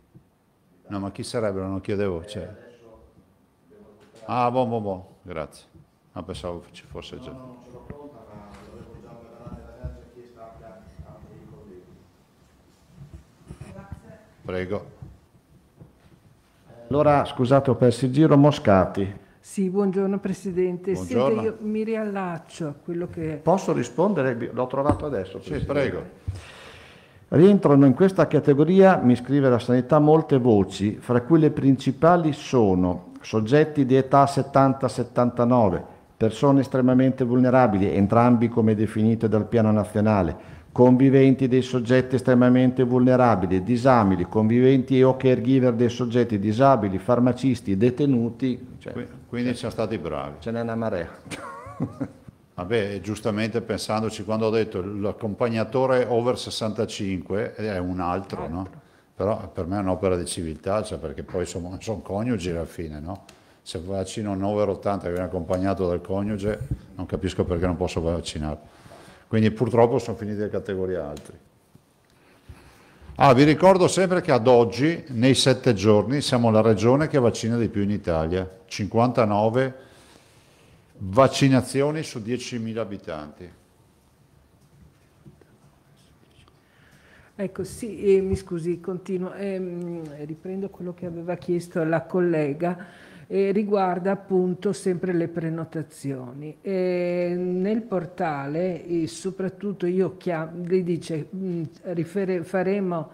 No, ma chi sarebbero? Non chiedevo. Cioè. Eh, ah, buon, buon, buon, grazie. Ah, pensavo ci fosse già. No, ce l'ho pronta, ma l'avevo già Grazie. Prego. Allora, scusate, ho perso il giro, Moscati. Sì, buongiorno Presidente. Buongiorno. Senta, io mi riallaccio a quello che... Posso rispondere? L'ho trovato adesso. Presidente. Sì, prego. Rientrano in questa categoria, mi scrive la Sanità, molte voci, fra cui le principali sono soggetti di età 70-79, persone estremamente vulnerabili, entrambi come definite dal piano nazionale, conviventi dei soggetti estremamente vulnerabili, disabili, conviventi o caregiver dei soggetti disabili, farmacisti, detenuti. Cioè, Quindi cioè, siamo stati bravi. Ce n'è una marea. Vabbè, giustamente pensandoci, quando ho detto l'accompagnatore over 65 è un altro, altro. no? Però per me è un'opera di civiltà, cioè perché poi sono, sono coniugi alla fine, no? Se vaccino un over 80 che viene accompagnato dal coniuge, non capisco perché non posso vaccinarlo. Quindi purtroppo sono finite le categorie altri. Ah, vi ricordo sempre che ad oggi, nei sette giorni, siamo la regione che vaccina di più in Italia, 59 vaccinazioni su 10.000 abitanti. Ecco, sì, eh, mi scusi, continuo, eh, riprendo quello che aveva chiesto la collega eh, riguarda appunto sempre le prenotazioni. E nel portale, soprattutto io chiamo, lei dice, mh, mm, faremo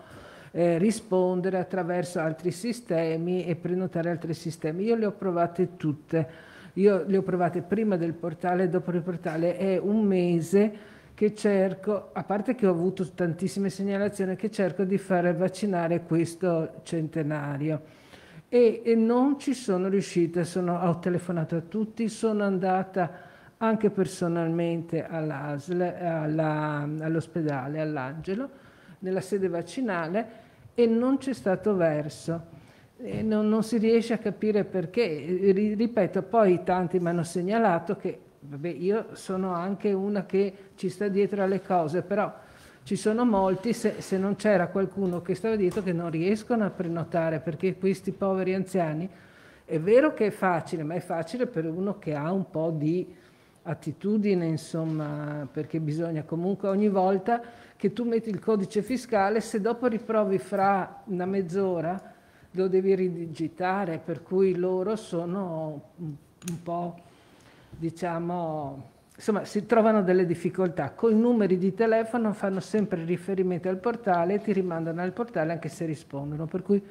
eh, rispondere attraverso altri sistemi e prenotare altri sistemi. Io le ho provate tutte. Io le ho provate prima del portale, e dopo il portale, è un mese che cerco, a parte che ho avuto tantissime segnalazioni, che cerco di far vaccinare questo centenario e, e non ci sono riuscita, sono, ho telefonato a tutti, sono andata anche personalmente all'ASL, alla, all'ospedale, all'Angelo, nella sede vaccinale e non c'è stato verso. Non, non, si riesce a capire perché, ripeto, poi tanti mi hanno segnalato che vabbè, io sono anche una che ci sta dietro alle cose, però ci sono molti, se, se non c'era qualcuno che stava dietro, che non riescono a prenotare perché questi poveri anziani, è vero che è facile, ma è facile per uno che ha un po' di attitudine, insomma, perché bisogna comunque ogni volta che tu metti il codice fiscale, se dopo riprovi fra una mezz'ora lo devi ridigitare, per cui loro sono un po', diciamo, insomma si trovano delle difficoltà. Con i numeri di telefono fanno sempre riferimento al portale, e ti rimandano al portale anche se rispondono, per cui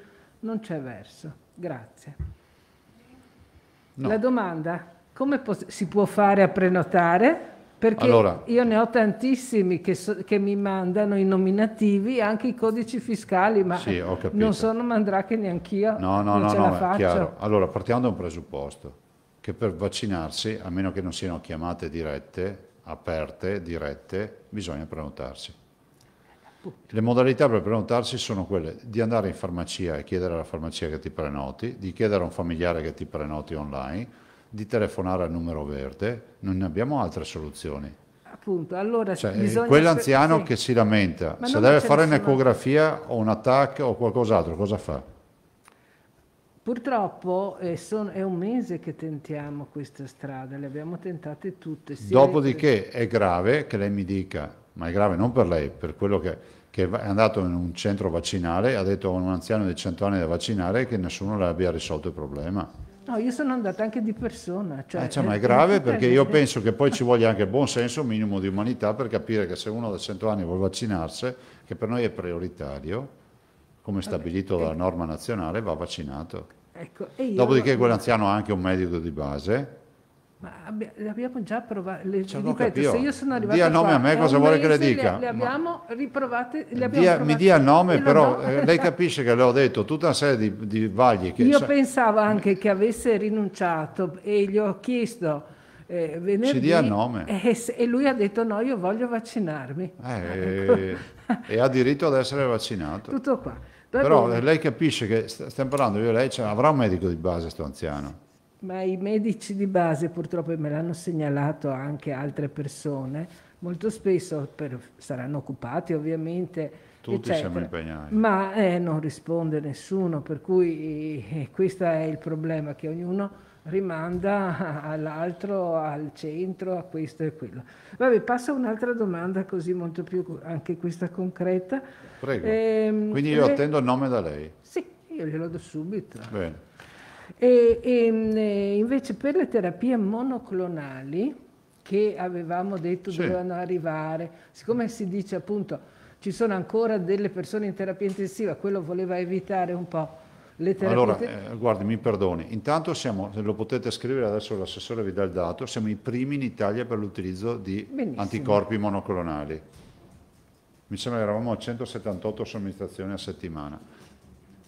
non c'è verso. Grazie. No. La domanda, come si può fare a prenotare? Perché allora. io ne ho tantissimi che, so che, mi mandano i nominativi, anche i codici fiscali, ma sì, non sono mandrache neanch'io. No, no, no, no, no chiaro. Allora, partiamo da un presupposto che per vaccinarsi, a meno che non siano chiamate dirette, aperte, dirette, bisogna prenotarsi. Le modalità per prenotarsi sono quelle di andare in farmacia e chiedere alla farmacia che ti prenoti, di chiedere a un familiare che ti prenoti online, di telefonare al numero verde, non ne abbiamo altre soluzioni. Appunto, allora cioè, eh, bisogna... Quell'anziano sì. che si lamenta, Ma se deve fare un'ecografia o un attacco o qualcos'altro, cosa fa? Purtroppo eh, son, è un mese che tentiamo questa strada, le abbiamo tentate tutte. Dopodiché è grave che lei mi dica, ma è grave non per lei, per quello che, che è andato in un centro vaccinale, ha detto a un anziano di 100 anni da vaccinare che nessuno le abbia risolto il problema. No, io sono andata anche di persona. Cioè, eh, cioè, ma eh, è grave eh, perché io eh, penso che poi ci voglia anche buon senso, un minimo di umanità, per capire che se uno da 100 anni vuole vaccinarsi, che per noi è prioritario, come stabilito dalla norma nazionale, va vaccinato. Ecco, Dopodiché ho... quell'anziano ha anche un medico di base. Ma abbi- abbiamo già provato, le, cioè, ripeto, se io sono arrivato dia nome a me cosa vuole che le dica. Le, le abbiamo riprovate, le abbiamo dia, Mi dia il nome però, eh, lei capisce che le ho detto tutta una serie di, di vagli. Che, io cioè, pensavo anche che avesse rinunciato e gli ho chiesto... Eh, venerdì, Ci dia il nome. E, e, lui ha detto no, io voglio vaccinarmi. Eh, ecco. E ha diritto ad essere vaccinato. Tutto qua. Però bene. lei capisce che stiamo parlando io e lei, cioè, avrà un medico di base sto anziano. Ma i medici di base purtroppo me l'hanno segnalato anche altre persone, molto spesso per, saranno occupati ovviamente. Tutti eccetera, siamo impegnati. Ma eh, non risponde nessuno, per cui eh, questo è il problema che ognuno rimanda all'altro, al centro, a questo e a quello. Vabbè, passa un'altra domanda così molto più, anche questa concreta. Prego. Eh, Quindi io eh, attendo il nome da lei. Sì, io glielo do subito. Bene. E, e ehm, eh, invece per le terapie monoclonali, che avevamo detto sì. dovevano arrivare, siccome si dice appunto ci sono ancora delle persone in terapia intensiva, quello voleva evitare un po', terapie... Allora, eh, guardi, mi perdoni, intanto siamo, se lo potete scrivere adesso l'assessore vi dà il dato, siamo i primi in Italia per l'utilizzo di Benissimo. anticorpi monoclonali. Mi sembra che eravamo a 178 somministrazioni a settimana.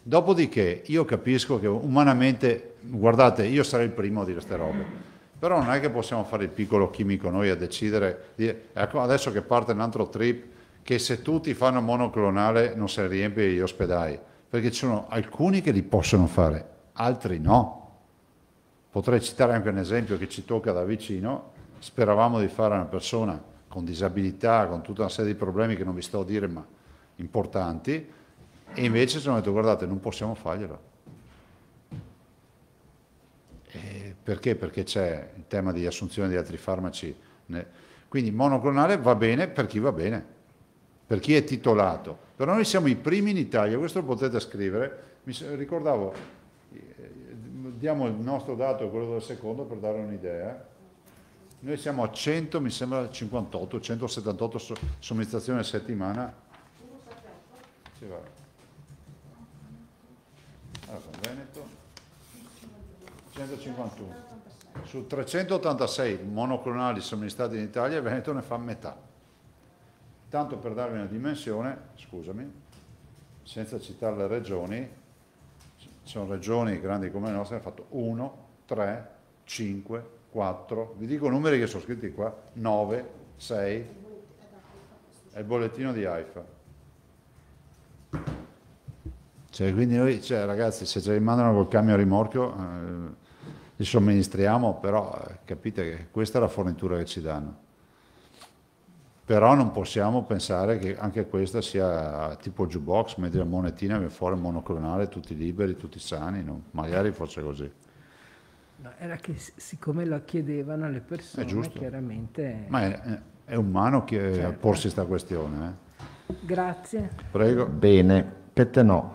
Dopodiché io capisco che umanamente, guardate, io sarei il primo a dire queste robe, però non è che possiamo fare il piccolo chimico noi a decidere, dire, ecco adesso che parte un altro trip, che se tutti fanno monoclonale non si riempie gli ospedali perché ci sono alcuni che li possono fare, altri no. Potrei citare anche un esempio che ci tocca da vicino, speravamo di fare a una persona con disabilità, con tutta una serie di problemi che non vi sto a dire, ma importanti, e invece ci hanno detto guardate non possiamo farglielo. E perché? Perché c'è il tema di assunzione di altri farmaci. Quindi monoclonale va bene per chi va bene per chi è titolato, però noi siamo i primi in Italia, questo lo potete scrivere, mi ricordavo, eh, diamo il nostro dato quello del secondo per dare un'idea, noi siamo a 100, mi sembra 58, 178 somministrazioni a settimana. Ci va. Allora, Veneto, 151. Su 386 monoclonali somministrati in Italia, Veneto ne fa metà. Tanto per darvi una dimensione, scusami, senza citare le regioni, sono regioni grandi come le nostre hanno fatto 1, 3, 5, 4, vi dico numeri che sono scritti qua, 9, 6, è il bollettino di AIFA. Cioè, quindi noi, cioè, ragazzi, se ci rimandano col camion rimorchio, eh, li somministriamo, però eh, capite che questa è la fornitura che ci danno però non possiamo pensare che anche questa sia tipo jukebox, metti la monetina e viene fuori monoclonale, tutti liberi, tutti sani, no? magari fosse così. No, era che siccome lo chiedevano le persone, chiaramente... Ma è, è umano che eh, certo. porsi questa questione. Eh? Grazie. Prego. Bene, Petteno.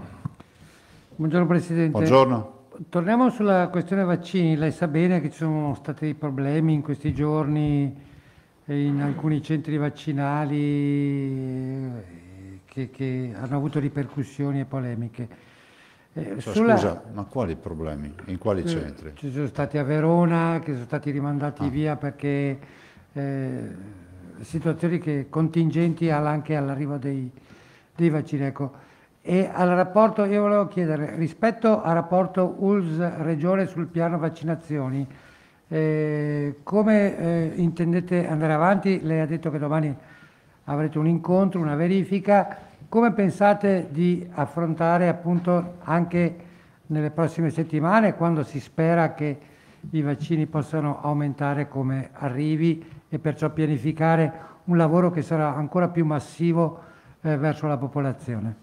Buongiorno Presidente. Buongiorno. Torniamo sulla questione vaccini. Lei sa bene che ci sono stati dei problemi in questi giorni in alcuni centri vaccinali eh, che, che hanno avuto ripercussioni e polemiche. Eh, cioè, sulla... Scusa, ma quali problemi? In quali eh, centri? Ci sono stati a Verona, che sono stati rimandati ah. via perché eh, situazioni che, contingenti anche all'arrivo dei, dei, vaccini. Ecco. E al rapporto, io volevo chiedere, rispetto al rapporto ULS-Regione sul piano vaccinazioni, eh, come eh, intendete andare avanti? Lei ha detto che domani avrete un incontro, una verifica. Come pensate di affrontare appunto anche nelle prossime settimane, quando si spera che i vaccini possano aumentare come arrivi e perciò pianificare un lavoro che sarà ancora più massivo eh, verso la popolazione?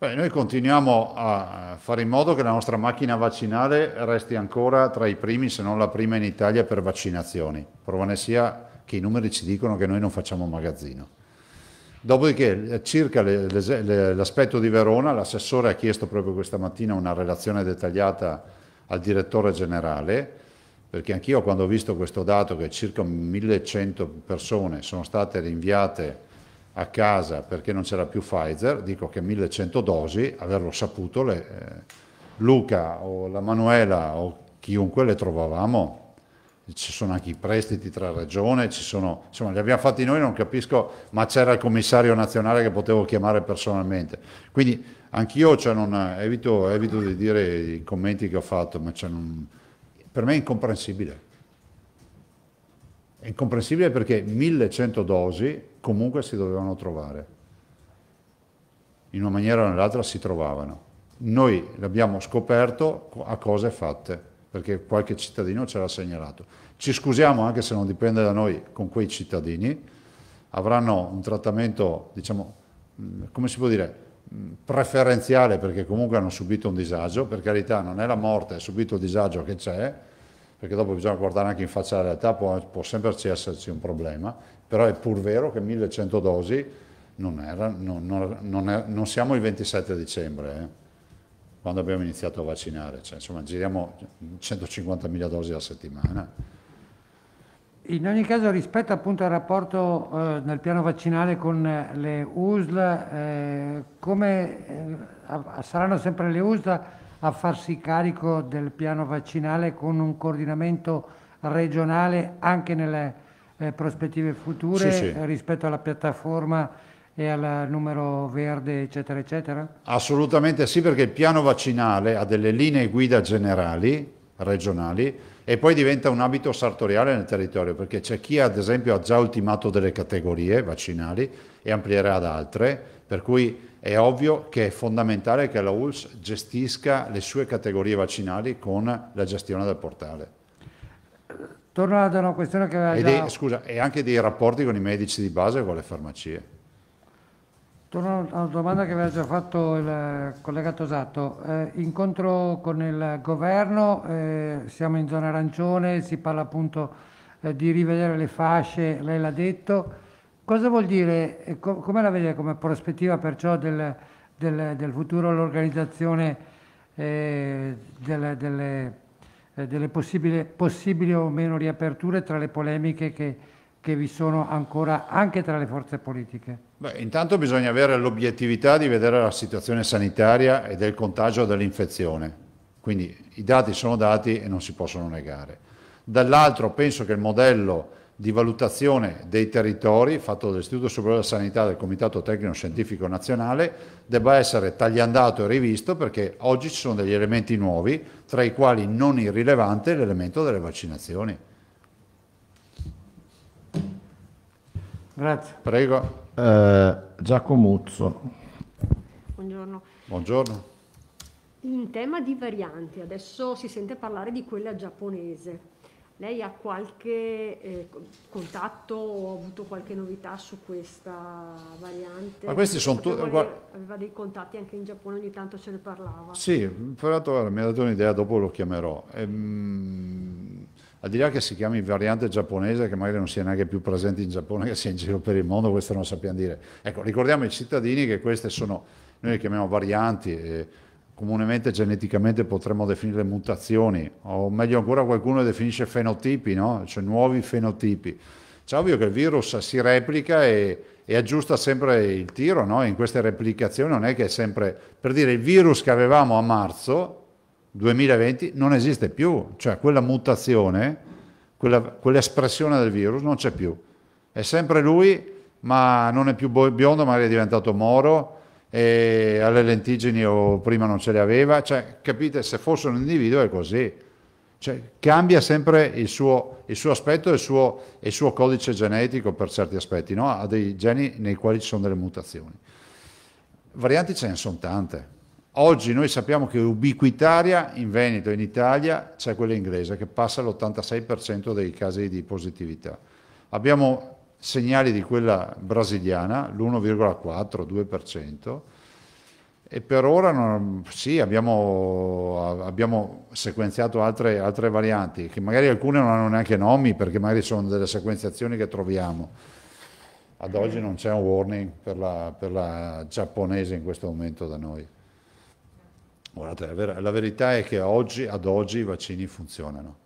Beh, noi continuiamo a fare in modo che la nostra macchina vaccinale resti ancora tra i primi, se non la prima in Italia per vaccinazioni, prova ne sia che i numeri ci dicono che noi non facciamo magazzino. Dopodiché, eh, circa l'aspetto di Verona, l'assessore ha chiesto proprio questa mattina una relazione dettagliata al direttore generale, perché anch'io quando ho visto questo dato che circa 1100 persone sono state rinviate a casa perché non c'era più Pfizer, dico che 1100 dosi, averlo saputo, le, eh, Luca o la Manuela o chiunque le trovavamo, ci sono anche i prestiti tra regione, ci sono, insomma li abbiamo fatti noi, non capisco, ma c'era il commissario nazionale che potevo chiamare personalmente. Quindi anch'io cioè, non, eh, evito, evito, di dire i commenti che ho fatto, ma cioè, non, per me è incomprensibile. È incomprensibile perché 1100 dosi comunque si dovevano trovare. In una maniera o nell'altra si trovavano. Noi l'abbiamo scoperto a cose fatte, perché qualche cittadino ce l'ha segnalato. Ci scusiamo anche se non dipende da noi con quei cittadini, avranno un trattamento, diciamo, come si può dire, preferenziale perché comunque hanno subito un disagio, per carità non è la morte, è subito il disagio che c'è, perché dopo bisogna guardare anche in faccia la realtà, può, può sempre esserci un problema però è pur vero che 1100 dosi non, era, non, non, è, non siamo il 27 dicembre, eh, quando abbiamo iniziato a vaccinare, cioè, insomma giriamo 150.000 dosi a settimana. In ogni caso rispetto appunto al rapporto eh, nel piano vaccinale con eh, le USL, eh, come eh, saranno sempre le USL a farsi carico del piano vaccinale con un coordinamento regionale anche nelle eh, prospettive future sì, sì. rispetto alla piattaforma e al numero verde, eccetera, eccetera? Assolutamente sì, perché il piano vaccinale ha delle linee guida generali, regionali, e poi diventa un abito sartoriale nel territorio, perché c'è chi ad esempio ha già ultimato delle categorie vaccinali e amplierà ad altre, per cui è ovvio che è fondamentale che la ULS gestisca le sue categorie vaccinali con la gestione del portale torno ad una questione che aveva e già... Dei, scusa, e anche dei rapporti con i medici di base e con le farmacie. Torno alla domanda che aveva già fatto il eh, collega Tosato. Eh, incontro con il governo, eh, siamo in zona arancione, si parla appunto eh, di rivedere le fasce, lei l'ha detto. Cosa vuol dire, e co come la vede come prospettiva perciò del, del, del futuro l'organizzazione eh, delle, delle eh, delle possibili, possibili, o meno riaperture tra le polemiche che, che vi sono ancora anche tra le forze politiche? Beh, intanto bisogna avere l'obiettività di vedere la situazione sanitaria e del contagio dell'infezione. Quindi i dati sono dati e non si possono negare. Dall'altro penso che il modello di valutazione dei territori fatto dall'Istituto Superiore della Sanità del Comitato Tecnico Scientifico Nazionale debba essere tagliandato e rivisto perché oggi ci sono degli elementi nuovi, tra i quali non irrilevante l'elemento delle vaccinazioni. Grazie. Prego. Eh, Giacomuzzo. Buongiorno. Buongiorno. In tema di varianti, adesso si sente parlare di quella giapponese lei ha qualche eh, contatto o ha avuto qualche novità su questa variante? Ma questi sono tutti... Aveva dei contatti anche in Giappone, ogni tanto ce ne parlava. Sì, peraltro mi ha dato un'idea, dopo lo chiamerò. Ehm, al di che si chiami variante giapponese, che magari non sia neanche più presente in Giappone, che sia in giro per il mondo, questo non sappiamo dire. Ecco, ricordiamo ai cittadini che queste sono, noi le chiamiamo varianti. Eh, comunemente geneticamente potremmo definire mutazioni, o meglio ancora qualcuno definisce fenotipi, no? cioè nuovi fenotipi. C'è ovvio che il virus si replica e, e aggiusta sempre il tiro, no? in queste replicazioni non è che è sempre, per dire il virus che avevamo a marzo 2020 non esiste più, cioè quella mutazione, quella, quell'espressione del virus non c'è più. È sempre lui, ma non è più biondo, magari è diventato moro, e alle lentiggini o prima non ce le aveva, cioè, capite, se fosse un individuo è così, cioè, cambia sempre il suo, il suo aspetto e il suo, il suo, codice genetico per certi aspetti, no? ha dei geni nei quali ci sono delle mutazioni. Varianti ce ne sono tante. Oggi noi sappiamo che ubiquitaria in Veneto, e in Italia, c'è quella inglese che passa l'86% dei casi di positività. Abbiamo segnali di quella brasiliana, l'1,4-2%, e per ora non, sì, abbiamo, abbiamo sequenziato altre, altre, varianti, che magari alcune non hanno neanche nomi, perché magari sono delle sequenziazioni che troviamo. Ad oggi non c'è un warning per la, per la giapponese in questo momento da noi. Guardate, la, ver- la verità è che oggi, ad oggi i vaccini funzionano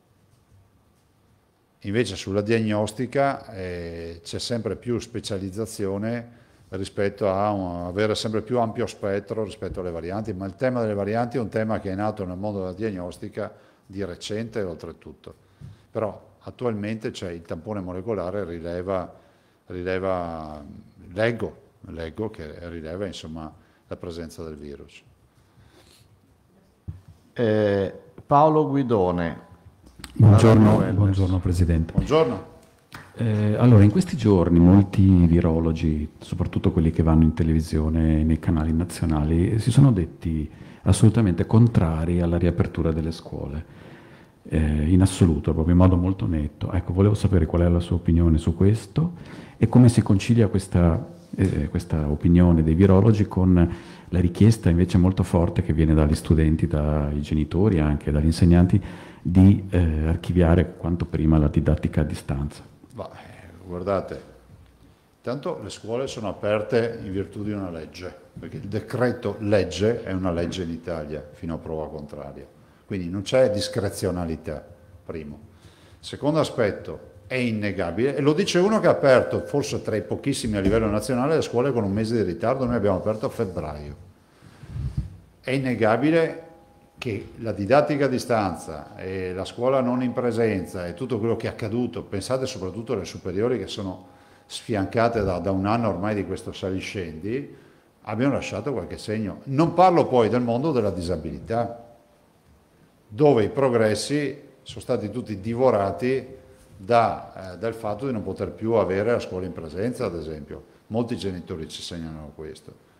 Invece sulla diagnostica eh, c'è sempre più specializzazione rispetto a un, avere sempre più ampio spettro rispetto alle varianti, ma il tema delle varianti è un tema che è nato nel mondo della diagnostica di recente oltretutto. Però attualmente cioè, il tampone molecolare rileva, rileva leggo, leggo che rileva insomma, la presenza del virus. Eh, Paolo Guidone, Buongiorno, buongiorno Presidente. Buongiorno. Eh, allora, in questi giorni molti virologi, soprattutto quelli che vanno in televisione nei canali nazionali, si sono detti assolutamente contrari alla riapertura delle scuole, eh, in assoluto, proprio in modo molto netto. Ecco, volevo sapere qual è la sua opinione su questo e come si concilia questa, eh, questa opinione dei virologi con la richiesta invece molto forte che viene dagli studenti, dai genitori, anche dagli insegnanti di eh, archiviare quanto prima la didattica a distanza. Bah, eh, guardate, intanto le scuole sono aperte in virtù di una legge, perché il decreto legge è una legge in Italia, fino a prova contraria. Quindi non c'è discrezionalità, primo. Secondo aspetto, è innegabile, e lo dice uno che ha aperto, forse tra i pochissimi a livello nazionale, le scuole con un mese di ritardo, noi abbiamo aperto a febbraio. È innegabile che la didattica a distanza e la scuola non in presenza e tutto quello che è accaduto, pensate soprattutto alle superiori che sono sfiancate da, da un anno ormai di questo saliscendi, abbiano lasciato qualche segno. Non parlo poi del mondo della disabilità, dove i progressi sono stati tutti divorati da, eh, dal fatto di non poter più avere la scuola in presenza, ad esempio. Molti genitori ci segnalano questo.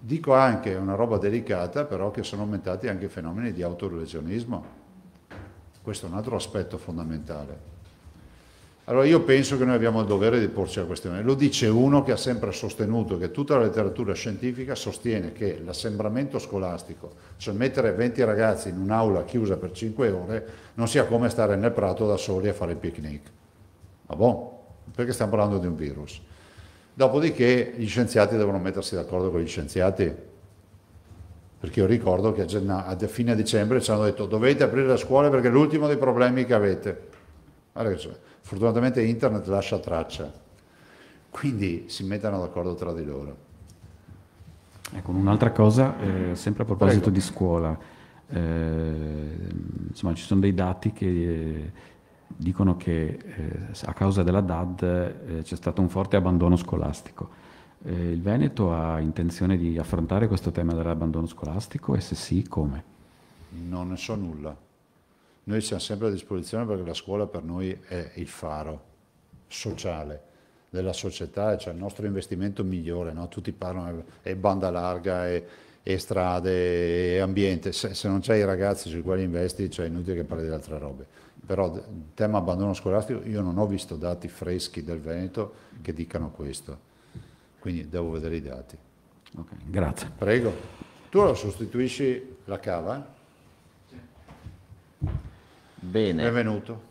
Dico anche, una roba delicata, però che sono aumentati anche i fenomeni di autoreligionismo. Questo è un altro aspetto fondamentale. Allora io penso che noi abbiamo il dovere di porci la questione. Lo dice uno che ha sempre sostenuto, che tutta la letteratura scientifica sostiene che l'assembramento scolastico, cioè mettere 20 ragazzi in un'aula chiusa per 5 ore, non sia come stare nel prato da soli a fare il picnic. Ma boh, perché stiamo parlando di un virus. Dopodiché gli scienziati devono mettersi d'accordo con gli scienziati, perché io ricordo che a, fine dicembre ci hanno detto dovete aprire le scuole perché è l'ultimo dei problemi che avete. Fortunatamente internet lascia traccia, quindi si mettano d'accordo tra di loro. Ecco, un'altra cosa, eh, sempre a proposito Prego. di scuola, eh, insomma ci sono dei dati che eh, dicono che eh, a causa della DAD eh, c'è stato un forte abbandono scolastico. Eh, il Veneto ha intenzione di affrontare questo tema dell'abbandono scolastico e se sì, come? Non ne so nulla. Noi siamo sempre a disposizione perché la scuola per noi è il faro sociale della società, cioè il nostro investimento migliore, no? tutti parlano eh, è banda larga, è, è strade, e ambiente, se, se non c'è i ragazzi sui quali investi cioè è inutile che parli di altre robe però il tema abbandono scolastico io non ho visto dati freschi del Veneto che dicano questo, quindi devo vedere i dati. Okay, grazie. Prego. Tu lo sostituisci la cava? Bene. Benvenuto.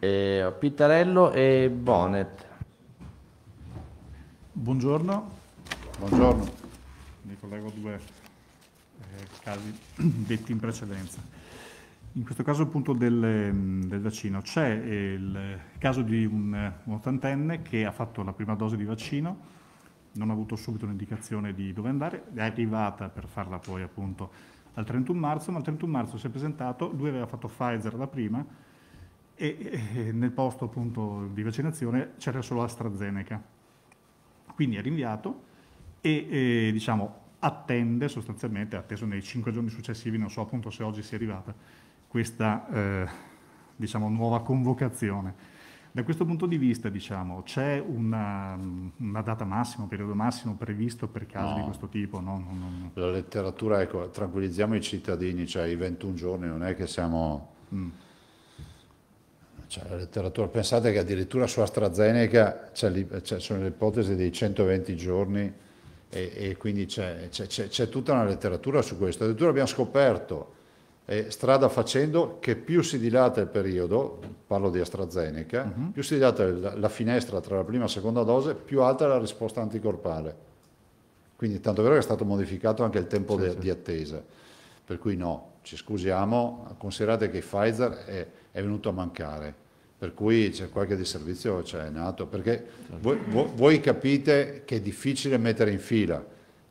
Eh, Pittarello e Bonet. Buongiorno. Buongiorno. Mi collego due eh, casi detti in precedenza in questo caso appunto del, del vaccino, c'è il caso di un, eh, un ottantenne che ha fatto la prima dose di vaccino, non ha avuto subito un'indicazione di dove andare, è arrivata per farla poi appunto al 31 marzo, ma il 31 marzo si è presentato, lui aveva fatto Pfizer la prima e, e nel posto appunto di vaccinazione c'era solo AstraZeneca. Quindi è rinviato e, e diciamo attende sostanzialmente, ha atteso nei cinque giorni successivi, non so appunto se oggi sia arrivata, questa eh, diciamo, nuova convocazione. Da questo punto di vista diciamo, c'è una, um, una, data massima, un periodo massimo previsto per casi no. di questo tipo? No, no, La letteratura, ecco, tranquillizziamo i cittadini, cioè i 21 giorni non è che siamo... Mm. Cioè, la letteratura, pensate che addirittura su AstraZeneca c'è, sono le ipotesi dei 120 giorni e, e quindi c'è, c'è, c'è tutta una letteratura su questo. Addirittura abbiamo scoperto e strada facendo che più si dilata il periodo, parlo di AstraZeneca, uh-huh. più si dilata la, la, finestra tra la prima e la seconda dose, più alta è la risposta anticorpale. Quindi tanto è vero che è stato modificato anche il tempo sì, de, sì. di attesa. Per cui no, ci scusiamo, considerate che Pfizer è, è venuto a mancare per cui c'è qualche disservizio, cioè è nato, perché certo. voi, voi, capite che è difficile mettere in fila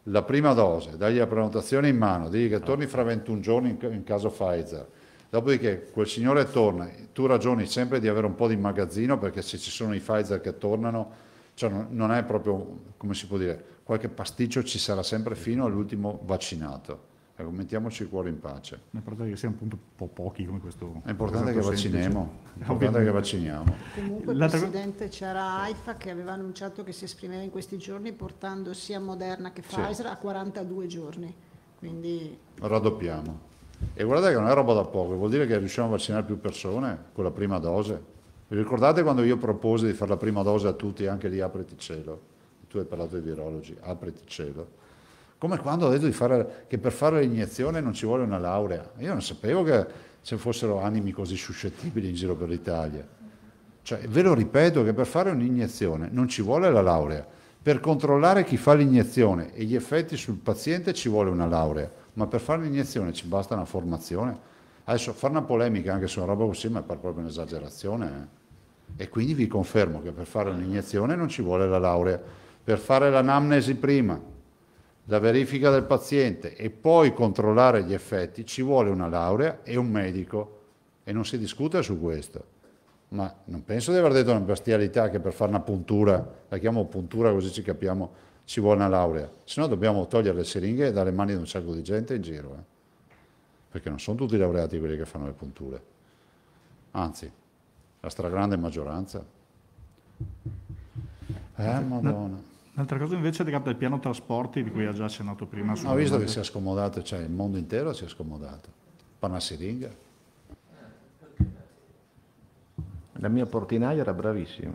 la prima dose, dagli la prenotazione in mano, digli che torni fra 21 giorni in, caso Pfizer, dopodiché quel signore torna, tu ragioni sempre di avere un po' di magazzino perché se ci sono i Pfizer che tornano, cioè non è proprio, come si può dire, qualche pasticcio ci sarà sempre fino all'ultimo vaccinato. Ecco, mettiamoci il cuore in pace. È importante che siamo appunto un po' pochi come questo. È importante esatto che vacciniamo. È importante che vacciniamo. Comunque, La... Presidente, c'era AIFA che aveva annunciato che si esprimeva in questi giorni portando sia Moderna che Pfizer sì. a 42 giorni. Quindi... Raddoppiamo. E guardate che non è roba da poco, vuol dire che riusciamo a vaccinare più persone con la prima dose. Vi ricordate quando io propose di fare la prima dose a tutti, anche di apriti cielo? Tu hai parlato di virologi, apriti cielo come quando ho detto fare, che per fare l'iniezione non ci vuole una laurea. Io non sapevo che ci fossero animi così suscettibili in giro per l'Italia. Cioè, ve lo ripeto che per fare un'iniezione non ci vuole la laurea. Per controllare chi fa l'iniezione e gli effetti sul paziente ci vuole una laurea, ma per fare l'iniezione ci basta una formazione. Adesso fare una polemica anche su una roba così mi pare proprio un'esagerazione. Eh? E quindi vi confermo che per fare l'iniezione non ci vuole la laurea. Per fare l'anamnesi prima, la verifica del paziente e poi controllare gli effetti, ci vuole una laurea e un medico e non si discute su questo. Ma non penso di aver detto una bestialità che per fare una puntura, la chiamo puntura così ci capiamo, ci vuole una laurea. Se no dobbiamo togliere le siringhe dalle mani di un sacco di gente in giro. Eh? Perché non sono tutti laureati quelli che fanno le punture. Anzi, la stragrande maggioranza. Eh, madonna. Un'altra cosa invece è legata al piano trasporti di cui ha già accennato prima. Ho visto che si è scomodato, cioè il mondo intero si è scomodato. Panasiringa. La mia portinaia era bravissima.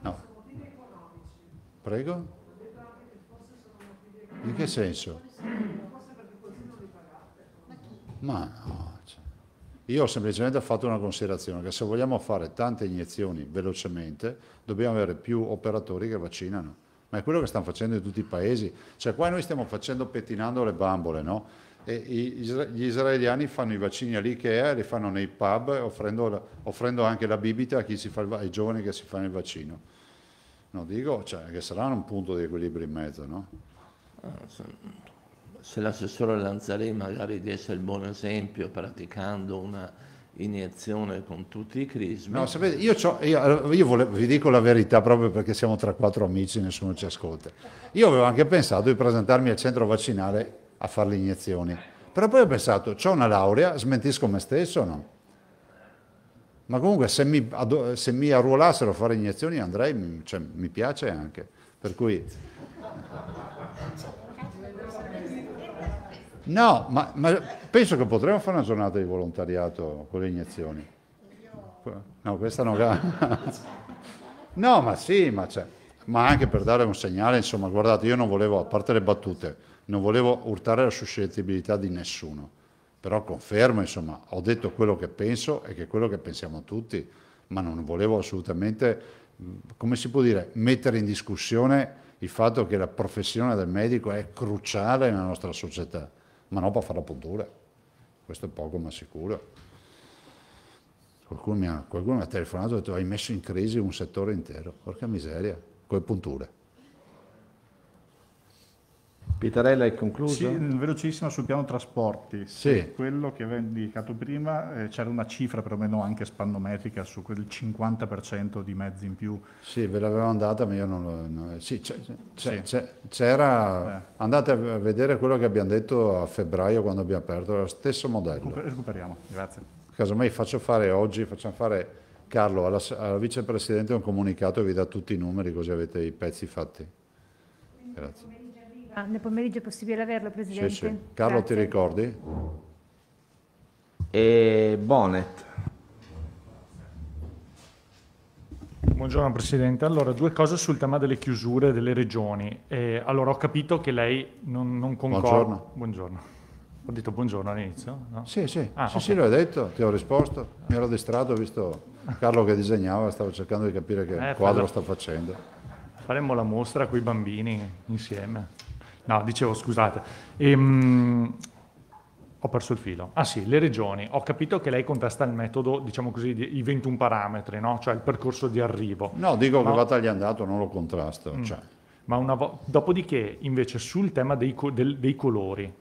No. Prego? In che senso? Ma no. Io ho semplicemente fatto una considerazione che se vogliamo fare tante iniezioni velocemente dobbiamo avere più operatori che vaccinano. Ma è quello che stanno facendo in tutti i paesi. Cioè qua noi stiamo facendo pettinando le bambole, no? E gli israeliani fanno i vaccini all'IKEA e li fanno nei pub offrendo, offrendo anche la bibita il, ai giovani che si fanno il vaccino. No, dico cioè, che saranno un punto di equilibrio in mezzo, no? Eh, se l'assessore Lanzarè magari desse il buon esempio praticando una iniezione con tutti i crismi. No, sapete, io, io, io volevo, vi dico la verità proprio perché siamo tra quattro amici, e nessuno ci ascolta. Io avevo anche pensato di presentarmi al centro vaccinale a fare le iniezioni, però poi ho pensato, ho una laurea, smentisco me stesso o no? Ma comunque se mi, se mi arruolassero a fare iniezioni andrei, cioè, mi piace anche. Per cui... No, ma, ma, penso che potremmo fare una giornata di volontariato con le iniezioni. No, questa no. No, ma sì, ma, cioè, ma anche per dare un segnale, insomma, guardate, io non volevo, a parte le battute, non volevo urtare la suscettibilità di nessuno, però confermo, insomma, ho detto quello che penso e che è quello che pensiamo tutti, ma non volevo assolutamente, come si può dire, mettere in discussione il fatto che la professione del medico è cruciale nella nostra società ma non può fare la puntura. Questo è poco ma sicuro. Qualcuno mi ha, qualcuno mi ha telefonato e ha detto hai messo in crisi un settore intero, porca miseria, con le punture. Pitarella è concluso? Sì, mm, velocissima sul piano trasporti. Sì. Quello che avevo indicato prima, eh, c'era una cifra perlomeno anche spannometrica su quel 50% di mezzi in più. Sì, ve l'avevamo data, ma io non lo... No, eh, sì, c'era... Sì. Eh. Andate a vedere quello che abbiamo detto a febbraio quando abbiamo aperto, lo stesso modello. Recuperiamo, grazie. Casomai faccio fare oggi, facciamo fare... Carlo, alla, alla vicepresidente un comunicato e vi dà tutti i numeri così avete i pezzi fatti. Grazie. Ah, nel pomeriggio è possibile averlo, Presidente? Sì, sì. Carlo, Grazie. ti ricordi? E Bonet. Buongiorno Presidente, allora due cose sul tema delle chiusure delle regioni. Eh, allora ho capito che lei non, non concorda. Buongiorno. buongiorno. Ho detto buongiorno all'inizio? No? Sì, sì, ah, sì, okay. sì, l'ho detto, ti ho risposto. Mi ero distratto, ho visto Carlo che disegnava, stavo cercando di capire che eh, quadro farò... sta facendo. Faremmo la mostra con i bambini insieme. No, dicevo, scusate. Ehm, ho perso il filo. Ah sì, le regioni. Ho capito che lei contesta il metodo, diciamo così, di, i 21 parametri, no? Cioè il percorso di arrivo. No, dico no. che va tagliandato, non lo contrasto. Mm. Cioè. Ma una vo- Dopodiché, invece, sul tema dei, co- del, dei colori,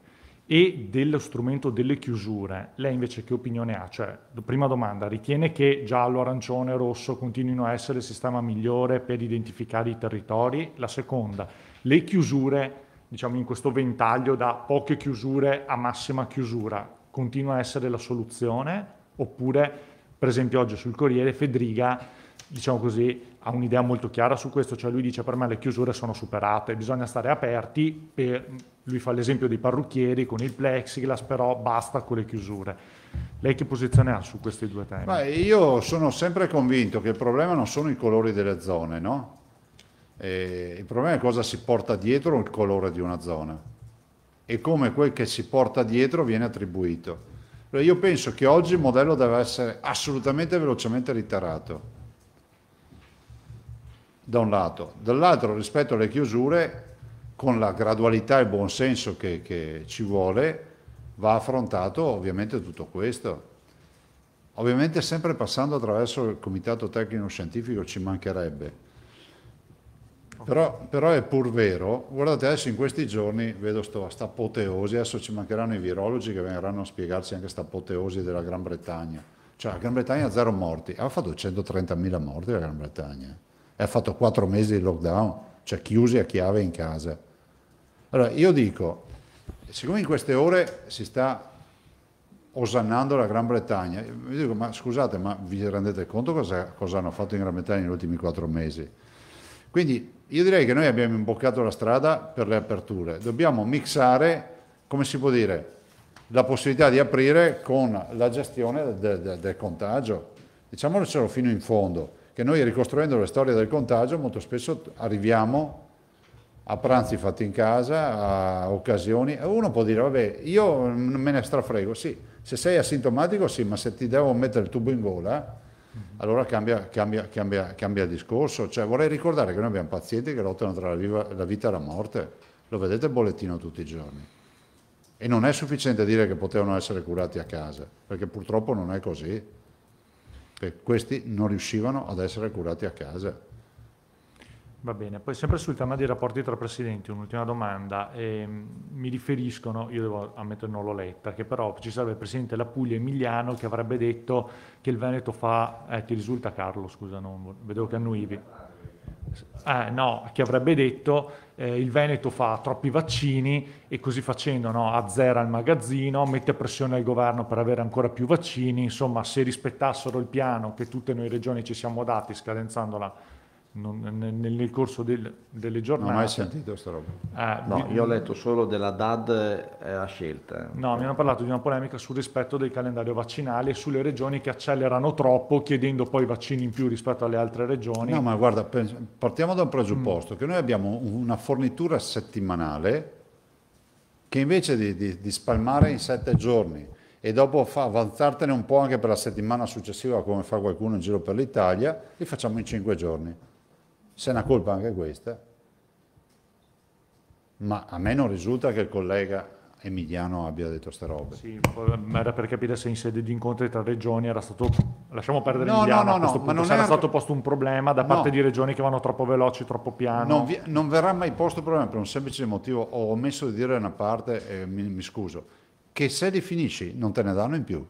e dello strumento delle chiusure, lei invece che opinione ha? Cioè, prima domanda, ritiene che giallo, arancione, rosso continuino a essere il sistema migliore per identificare i territori? La seconda, le chiusure diciamo in questo ventaglio da poche chiusure a massima chiusura, continua a essere la soluzione? Oppure, per esempio oggi sul Corriere, Fedriga, diciamo così, ha un'idea molto chiara su questo, cioè lui dice per me le chiusure sono superate, bisogna stare aperti, per... lui fa l'esempio dei parrucchieri con il plexiglass, però basta con le chiusure. Lei che posizione ha su questi due temi? Beh, io sono sempre convinto che il problema non sono i colori delle zone, no? Eh, il problema è cosa si porta dietro il colore di una zona e come quel che si porta dietro viene attribuito. io penso che oggi il modello deve essere assolutamente velocemente ritirato, da un lato. Dall'altro rispetto alle chiusure, con la gradualità e il buonsenso che, che ci vuole, va affrontato ovviamente tutto questo. Ovviamente sempre passando attraverso il Comitato Tecnico Scientifico ci mancherebbe, però, però, è pur vero, guardate adesso in questi giorni vedo questa apoteosi, adesso ci mancheranno i virologi che verranno a spiegarci anche questa apoteosi della Gran Bretagna. Cioè la Gran Bretagna ha zero morti, ha fatto 130.000 morti la Gran Bretagna e ha fatto 4 mesi di lockdown, cioè chiusi a chiave in casa. Allora io dico, siccome in queste ore si sta osannando la Gran Bretagna, vi dico ma scusate ma vi rendete conto cosa, cosa hanno fatto in Gran Bretagna negli ultimi 4 mesi? Quindi io direi che noi abbiamo imboccato la strada per le aperture, dobbiamo mixare, come si può dire, la possibilità di aprire con la gestione del, del, del contagio. Diciamocelo fino in fondo, che noi ricostruendo le storie del contagio molto spesso arriviamo a pranzi fatti in casa, a occasioni, uno può dire vabbè io me ne strafrego, sì, se sei asintomatico sì, ma se ti devo mettere il tubo in gola Mhm. allora cambia, cambia, cambia, cambia, il discorso. Cioè, vorrei ricordare che noi abbiamo pazienti che lottano tra la, viva, la vita e la morte, lo vedete il bollettino tutti i giorni. E non è sufficiente dire che potevano essere curati a casa, perché purtroppo non è così. Perché questi non riuscivano ad essere curati a casa. Va bene, poi sempre sul tema dei rapporti tra presidenti, un'ultima domanda. Eh, mi riferiscono, io devo ammettere non l'ho letta, che però ci sarebbe il presidente della Puglia Emiliano che avrebbe detto che il Veneto fa, eh, ti risulta Carlo, scusa, non, vedevo che annuivi. Ah, no, che avrebbe detto eh, il Veneto fa troppi vaccini e così facendo no, azzera il magazzino, mette pressione al governo per avere ancora più vaccini, insomma se rispettassero il piano che tutte noi regioni ci siamo dati scadenzandola non, nel, nel, corso del, delle giornate. Non ho mai sentito sta roba. Eh, no, vi, io ho letto solo della DAD a scelta. No, mi hanno parlato di una polemica sul rispetto del calendario vaccinale e sulle regioni che accelerano troppo chiedendo poi vaccini in più rispetto alle altre regioni. No, ma guarda, partiamo da un presupposto mm. che noi abbiamo una fornitura settimanale che invece di, di, di spalmare in sette giorni e dopo fa avanzartene un po' anche per la settimana successiva come fa qualcuno in giro per l'Italia, li facciamo in cinque giorni se è una colpa anche questa, ma a me non risulta che il collega Emiliano abbia detto queste robe. Sì, ma era per capire se in sede di incontri tra regioni era stato, lasciamo perdere no, Emiliano, no, no, a questo no, punto, se era stato posto un problema da parte no. di regioni che vanno troppo veloci, troppo piano. Non, vi, non verrà mai posto un problema per un semplice motivo, ho omesso di dire una parte, eh, mi, mi scuso, che se definisci non te ne danno in più.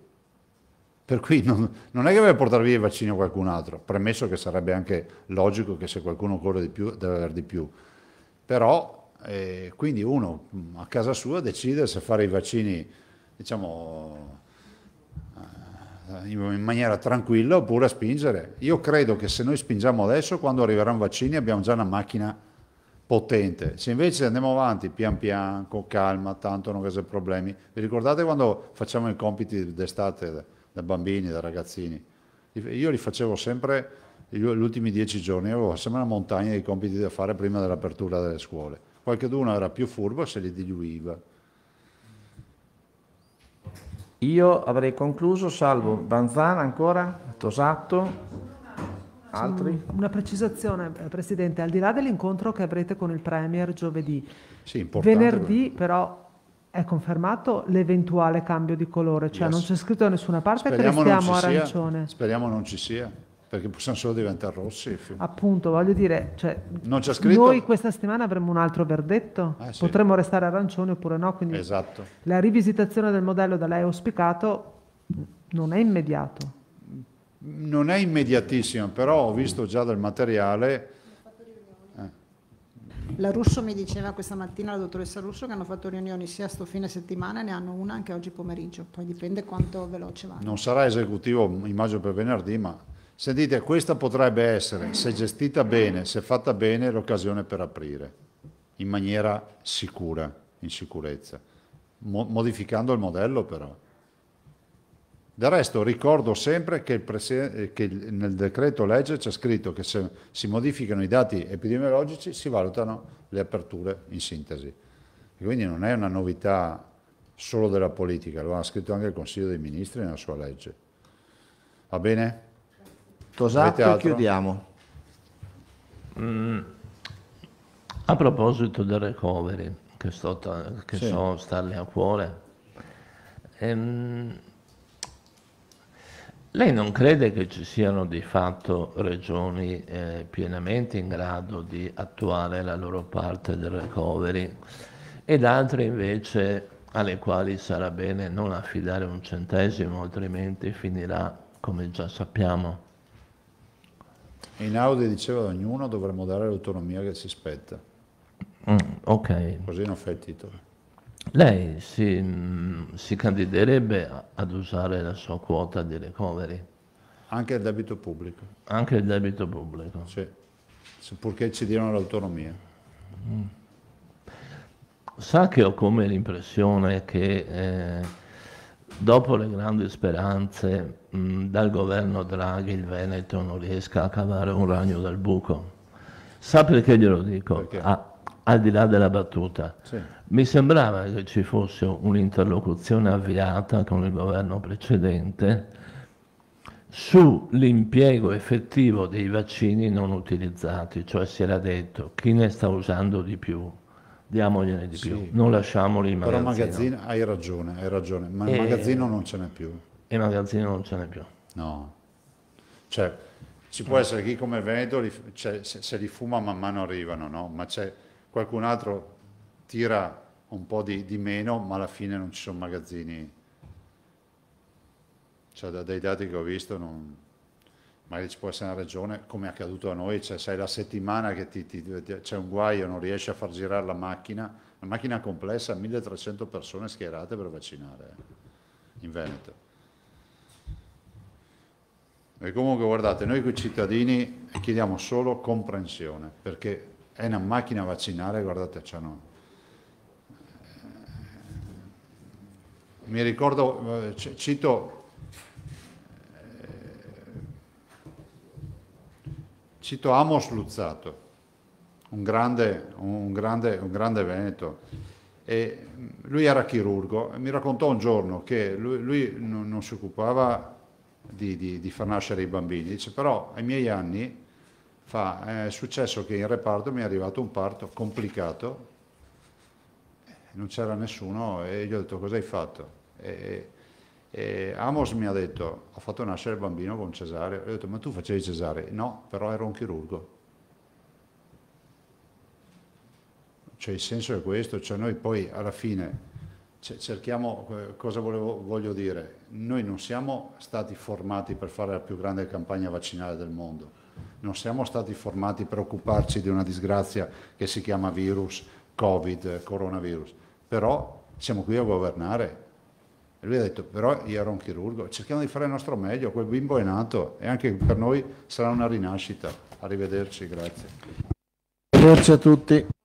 Per cui non, non, è che deve portare via i vaccini a qualcun altro, premesso che sarebbe anche logico che se qualcuno corre di più deve avere di più. Però eh, quindi uno mm, a casa sua decide se fare i vaccini, diciamo, eh, in maniera tranquilla oppure spingere. Io credo che se noi spingiamo adesso, quando arriveranno i vaccini, abbiamo già una macchina potente. Se invece andiamo avanti pian piano, con calma, tanto non c'è problemi. Vi ricordate quando facciamo i compiti d'estate? da bambini, da ragazzini. Io li facevo sempre, gli ultimi dieci giorni avevo sempre una montagna di compiti da fare prima dell'apertura delle scuole. Qualche Qualcheduno era più furbo e se li diluiva. Io avrei concluso, salvo Banzana ancora, Tosatto, altri? Una precisazione, eh, Presidente, al di là dell'incontro che avrete con il Premier giovedì, sì, venerdì però è confermato l'eventuale cambio di colore, cioè yes. non c'è scritto da nessuna parte speriamo che restiamo arancione. Sia. Speriamo non ci sia, perché possiamo solo diventare rossi. Appunto, voglio dire, cioè, non c'è scritto... noi questa settimana avremo un altro verdetto, eh, sì. potremmo restare arancioni oppure no, quindi esatto. la rivisitazione del modello da lei auspicato non è immediato. Non è immediatissima, però ho visto già del materiale la Russo mi diceva questa mattina, la dottoressa Russo, che hanno fatto riunioni sia sto fine settimana e ne hanno una anche oggi pomeriggio, poi dipende quanto veloce va. Non sarà esecutivo, immagino, per venerdì, ma sentite, questa potrebbe essere, se gestita bene, se fatta bene, l'occasione per aprire in maniera sicura, in sicurezza, Mo- modificando il modello però. Del resto ricordo sempre che, eh, che nel decreto legge c'è scritto che se si modificano i dati epidemiologici si valutano le aperture in sintesi. E quindi non è una novità solo della politica, lo ha scritto anche il Consiglio dei Ministri nella sua legge. Va bene? Tosacco e chiudiamo. Mm. A proposito del recovery, che, sto, che sì. so starle a cuore, ehm, lei non crede che ci siano di fatto regioni eh, pienamente in grado di attuare la loro parte del recovery ed altre invece alle quali sarà bene non affidare un centesimo, altrimenti finirà come già sappiamo? In Audi diceva ad ognuno dovremmo dare l'autonomia che si spetta. Mm, ok. Così non fa il titolo lei si, mm, si candiderebbe ad usare la sua quota di recovery? Anche il debito pubblico. Anche il debito pubblico. Sì, purché ci diano l'autonomia. Mm. Sa che ho come l'impressione che eh, dopo le grandi speranze mh, mm, dal governo Draghi il Veneto non riesca a cavare un ragno dal buco. Sa perché glielo dico? Perché? Ah, al di là della battuta. Sì. Mi sembrava che ci fosse un'interlocuzione avviata con il governo precedente sull'impiego effettivo dei vaccini non utilizzati, cioè si era detto chi ne sta usando di più, diamogliene di sì. più, non lasciamoli in Però magazzino. hai ragione, hai ragione, ma e... il magazzino non ce n'è più. E il magazzino non ce n'è più. No. Cioè, ci può mm. essere chi come vedo li, cioè, se, se, li fuma man mano arrivano, no? Ma c'è qualcun altro tira un po' di, di meno, ma alla fine non ci sono magazzini. Cioè, da, dai dati che ho visto, non... magari ci può essere una ragione, come è accaduto a noi, cioè sei la settimana che ti, ti, ti, c'è un guaio, non riesci a far girare la macchina, la macchina complessa, 1300 persone schierate per vaccinare eh, in Veneto. E comunque guardate, noi qui cittadini chiediamo solo comprensione, perché è una macchina vaccinale, guardate, c'è no. Mi ricordo, eh, cito, eh, cito Amos Luzzato, un grande, un grande, un grande veneto, e lui era chirurgo, e mi raccontò un giorno che lui, lui non, non, si occupava di, di, di far nascere i bambini, dice però ai miei anni fa, eh, è successo che in reparto mi è arrivato un parto complicato, eh, non c'era nessuno e gli ho detto cosa hai fatto? E, e Amos mi ha detto, ho fatto nascere il bambino con Cesare, ho detto ma tu facevi Cesare? No, però ero un chirurgo. Cioè il senso è questo, cioè noi poi alla fine cerchiamo, eh, cosa volevo, voglio dire, noi non siamo stati formati per fare la più grande campagna vaccinale del mondo non siamo stati formati per occuparci di una disgrazia che si chiama virus, covid, coronavirus, però siamo qui a governare. E lui ha detto, però io ero un chirurgo, cerchiamo di fare il nostro meglio, quel bimbo è nato e anche per noi sarà una rinascita. Arrivederci, grazie. Grazie a tutti.